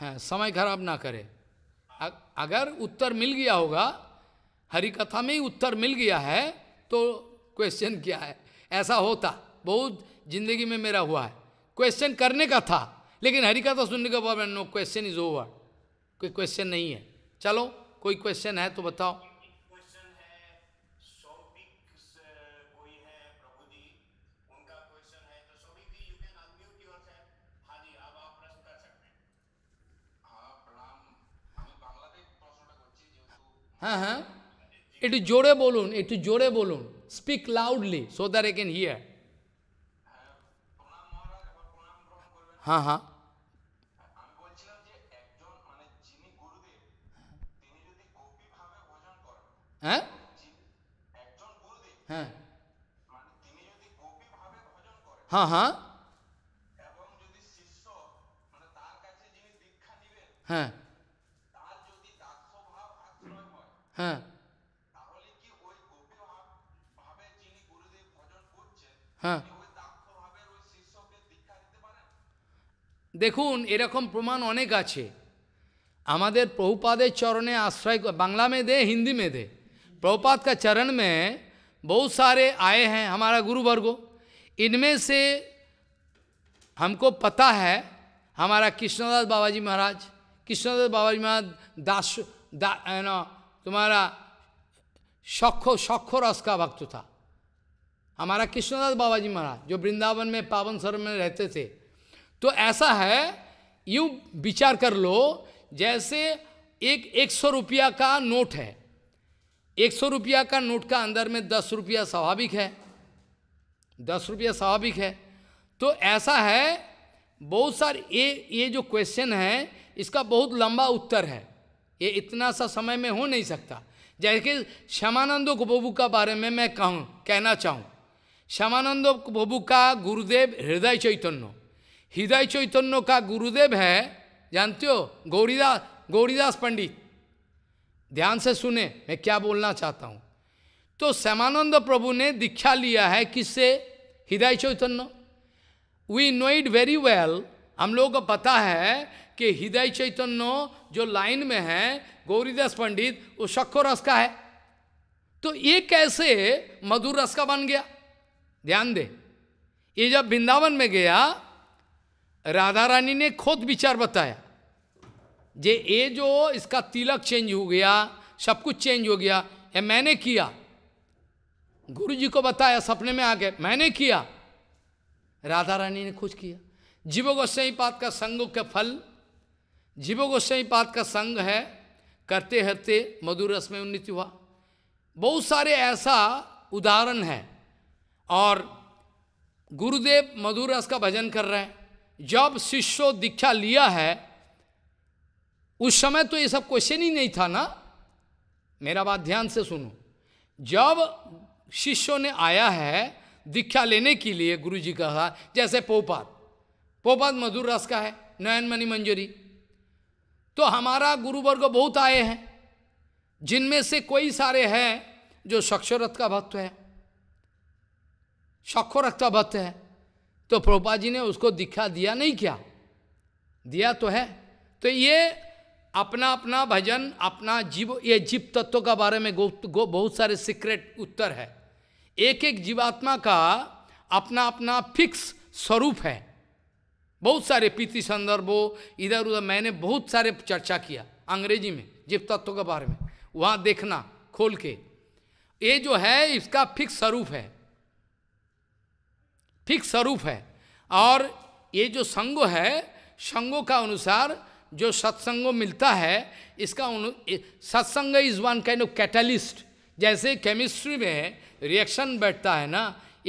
हाँ, समय खराब ना करे अगर उत्तर मिल गया होगा हरि कथा में ही उत्तर मिल गया है तो क्वेश्चन क्या है ऐसा होता बहुत जिंदगी में मेरा हुआ है क्वेश्चन करने का था लेकिन हरि कथा सुनने के बाद नो क्वेश्चन इज ओवर कोई क्वेश्चन नहीं है चलो कोई क्वेश्चन है तो बताओ হ্যাঁ হ্যাঁ একটু জোরে বলুন একটু জোরে বলুন speak loudly so that I can hear হ্যাঁ হ্যাঁ হ্যাঁ হ্যাঁ হ্যাঁ হ্যাঁ হ্যাঁ হ্যাঁ হ্যাঁ रखम प्रमाण अनेक অনেক আছে আমাদের आश्रय बांग्ला में दे हिंदी में दे प्रभुपाद का चरण में बहुत सारे आए हैं हमारा गुरु वर्गो इनमें से हमको पता है हमारा कृष्णदास बाबा जी महाराज कृष्णदास बाबाजी महाराज दास दा, ना तुम्हारा शक्खो शक्खो रस का भक्त था हमारा कृष्णदास बाबा जी महाराज जो वृंदावन में पावन सर में रहते थे तो ऐसा है यूँ विचार कर लो जैसे एक एक सौ रुपया का नोट है एक सौ रुपया का नोट का अंदर में दस रुपया स्वाभाविक है दस रुपया स्वाभाविक है तो ऐसा है बहुत सारे ये ये जो क्वेश्चन है इसका बहुत लंबा उत्तर है ये इतना सा समय में हो नहीं सकता जैसे श्यामानंद गोबू का बारे में मैं कहूँ कहना चाहूँ श्यामानंद गोबू का गुरुदेव हृदय चैतन्य हृदय चैतन्य का गुरुदेव है जानते हो गौरीदास गौरीदास पंडित ध्यान से सुने मैं क्या बोलना चाहता हूँ तो श्यामानंद प्रभु ने दीक्षा लिया है किससे Hridaya Chaitanya we know it very well हम लोगों को पता है कि हृदय चैतन्य जो लाइन में है गौरीदास पंडित वो शक्को रस का है तो ये कैसे मधुर रस का बन गया ध्यान दे ये जब वृंदावन में गया राधा रानी ने खुद विचार बताया जे ये जो इसका तिलक चेंज हो गया सब कुछ चेंज हो गया ये मैंने किया गुरु जी को बताया सपने में आके मैंने किया राधा रानी ने खुश किया जीवो गोस्वाई पात का संग के फल जीव गोस्वाई पाद का संग है करते हरते मधुर रस में उन्नति हुआ बहुत सारे ऐसा उदाहरण है और गुरुदेव मधुर रस का भजन कर रहे हैं जब शिष्यो दीक्षा लिया है उस समय तो ये सब क्वेश्चन ही नहीं था ना मेरा बात ध्यान से सुनो जब शिष्यों ने आया है दीक्षा लेने के लिए गुरु जी का जैसे पोपात पोपात मधुर रस का है नयन मणि मंजूरी तो हमारा गुरुवर्ग बहुत आए हैं जिनमें से कोई सारे हैं जो सक्षरथ का भक्त है सक्षरथ का भक्त है तो प्रोपा जी ने उसको दिखा दिया नहीं क्या दिया तो है तो ये अपना अपना भजन अपना जीव ये जीव तत्व का बारे में गो, गो बहुत सारे सीक्रेट उत्तर है एक एक जीवात्मा का अपना अपना फिक्स स्वरूप है बहुत सारे पीति संदर्भों इधर उधर मैंने बहुत सारे चर्चा किया अंग्रेजी में जीव तत्व के बारे में वहाँ देखना खोल के ये जो है इसका फिक्स स्वरूप है फिक्स स्वरूप है और ये जो संग है संगों का अनुसार जो सत्संगो मिलता है इसका satsang is one kind of catalyst जैसे केमिस्ट्री में रिएक्शन बैठता है ना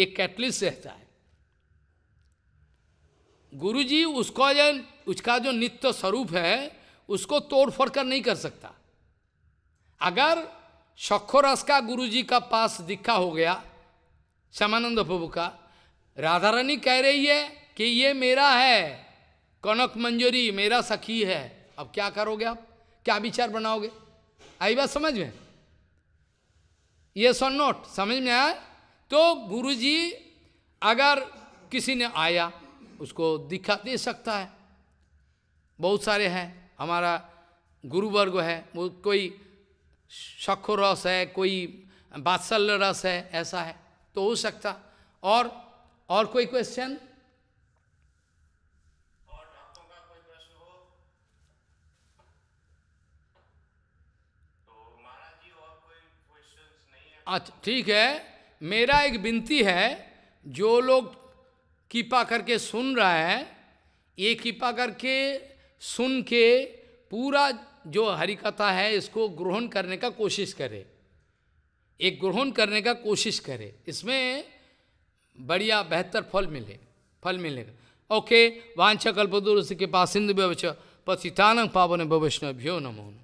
एक कैटलिस्ट रहता है गुरुजी उसका जो उसका जो नित्य स्वरूप है उसको तोड़ फोड़ कर नहीं कर सकता अगर शखोरस का गुरुजी का पास दिखा हो गया श्यामानंद प्रभु का राधा रानी कह रही है कि ये मेरा है कनक मंजरी मेरा सखी है अब क्या करोगे आप क्या विचार बनाओगे आई बात समझ में ये सो नोट समझ में आए तो गुरुजी अगर किसी ने आया उसको दिखा दे सकता है बहुत सारे हैं हमारा गुरुवर्ग है वो कोई शखो रस है कोई बात्सल्य रस है ऐसा है तो हो सकता और और कोई क्वेश्चन अच्छा ठीक है मेरा एक विनती है जो लोग कृपा करके सुन रहा है ये कृपा करके सुन के पूरा जो हरिकथा है इसको ग्रहण करने का कोशिश करे एक ग्रहण करने का कोशिश करे इसमें बढ़िया बेहतर फल मिले फल मिलेगा ओके वांछा कल्पदुर के कृपा सिंधु व्यवच पतितानंग पावन भवैष्णव्यो नमो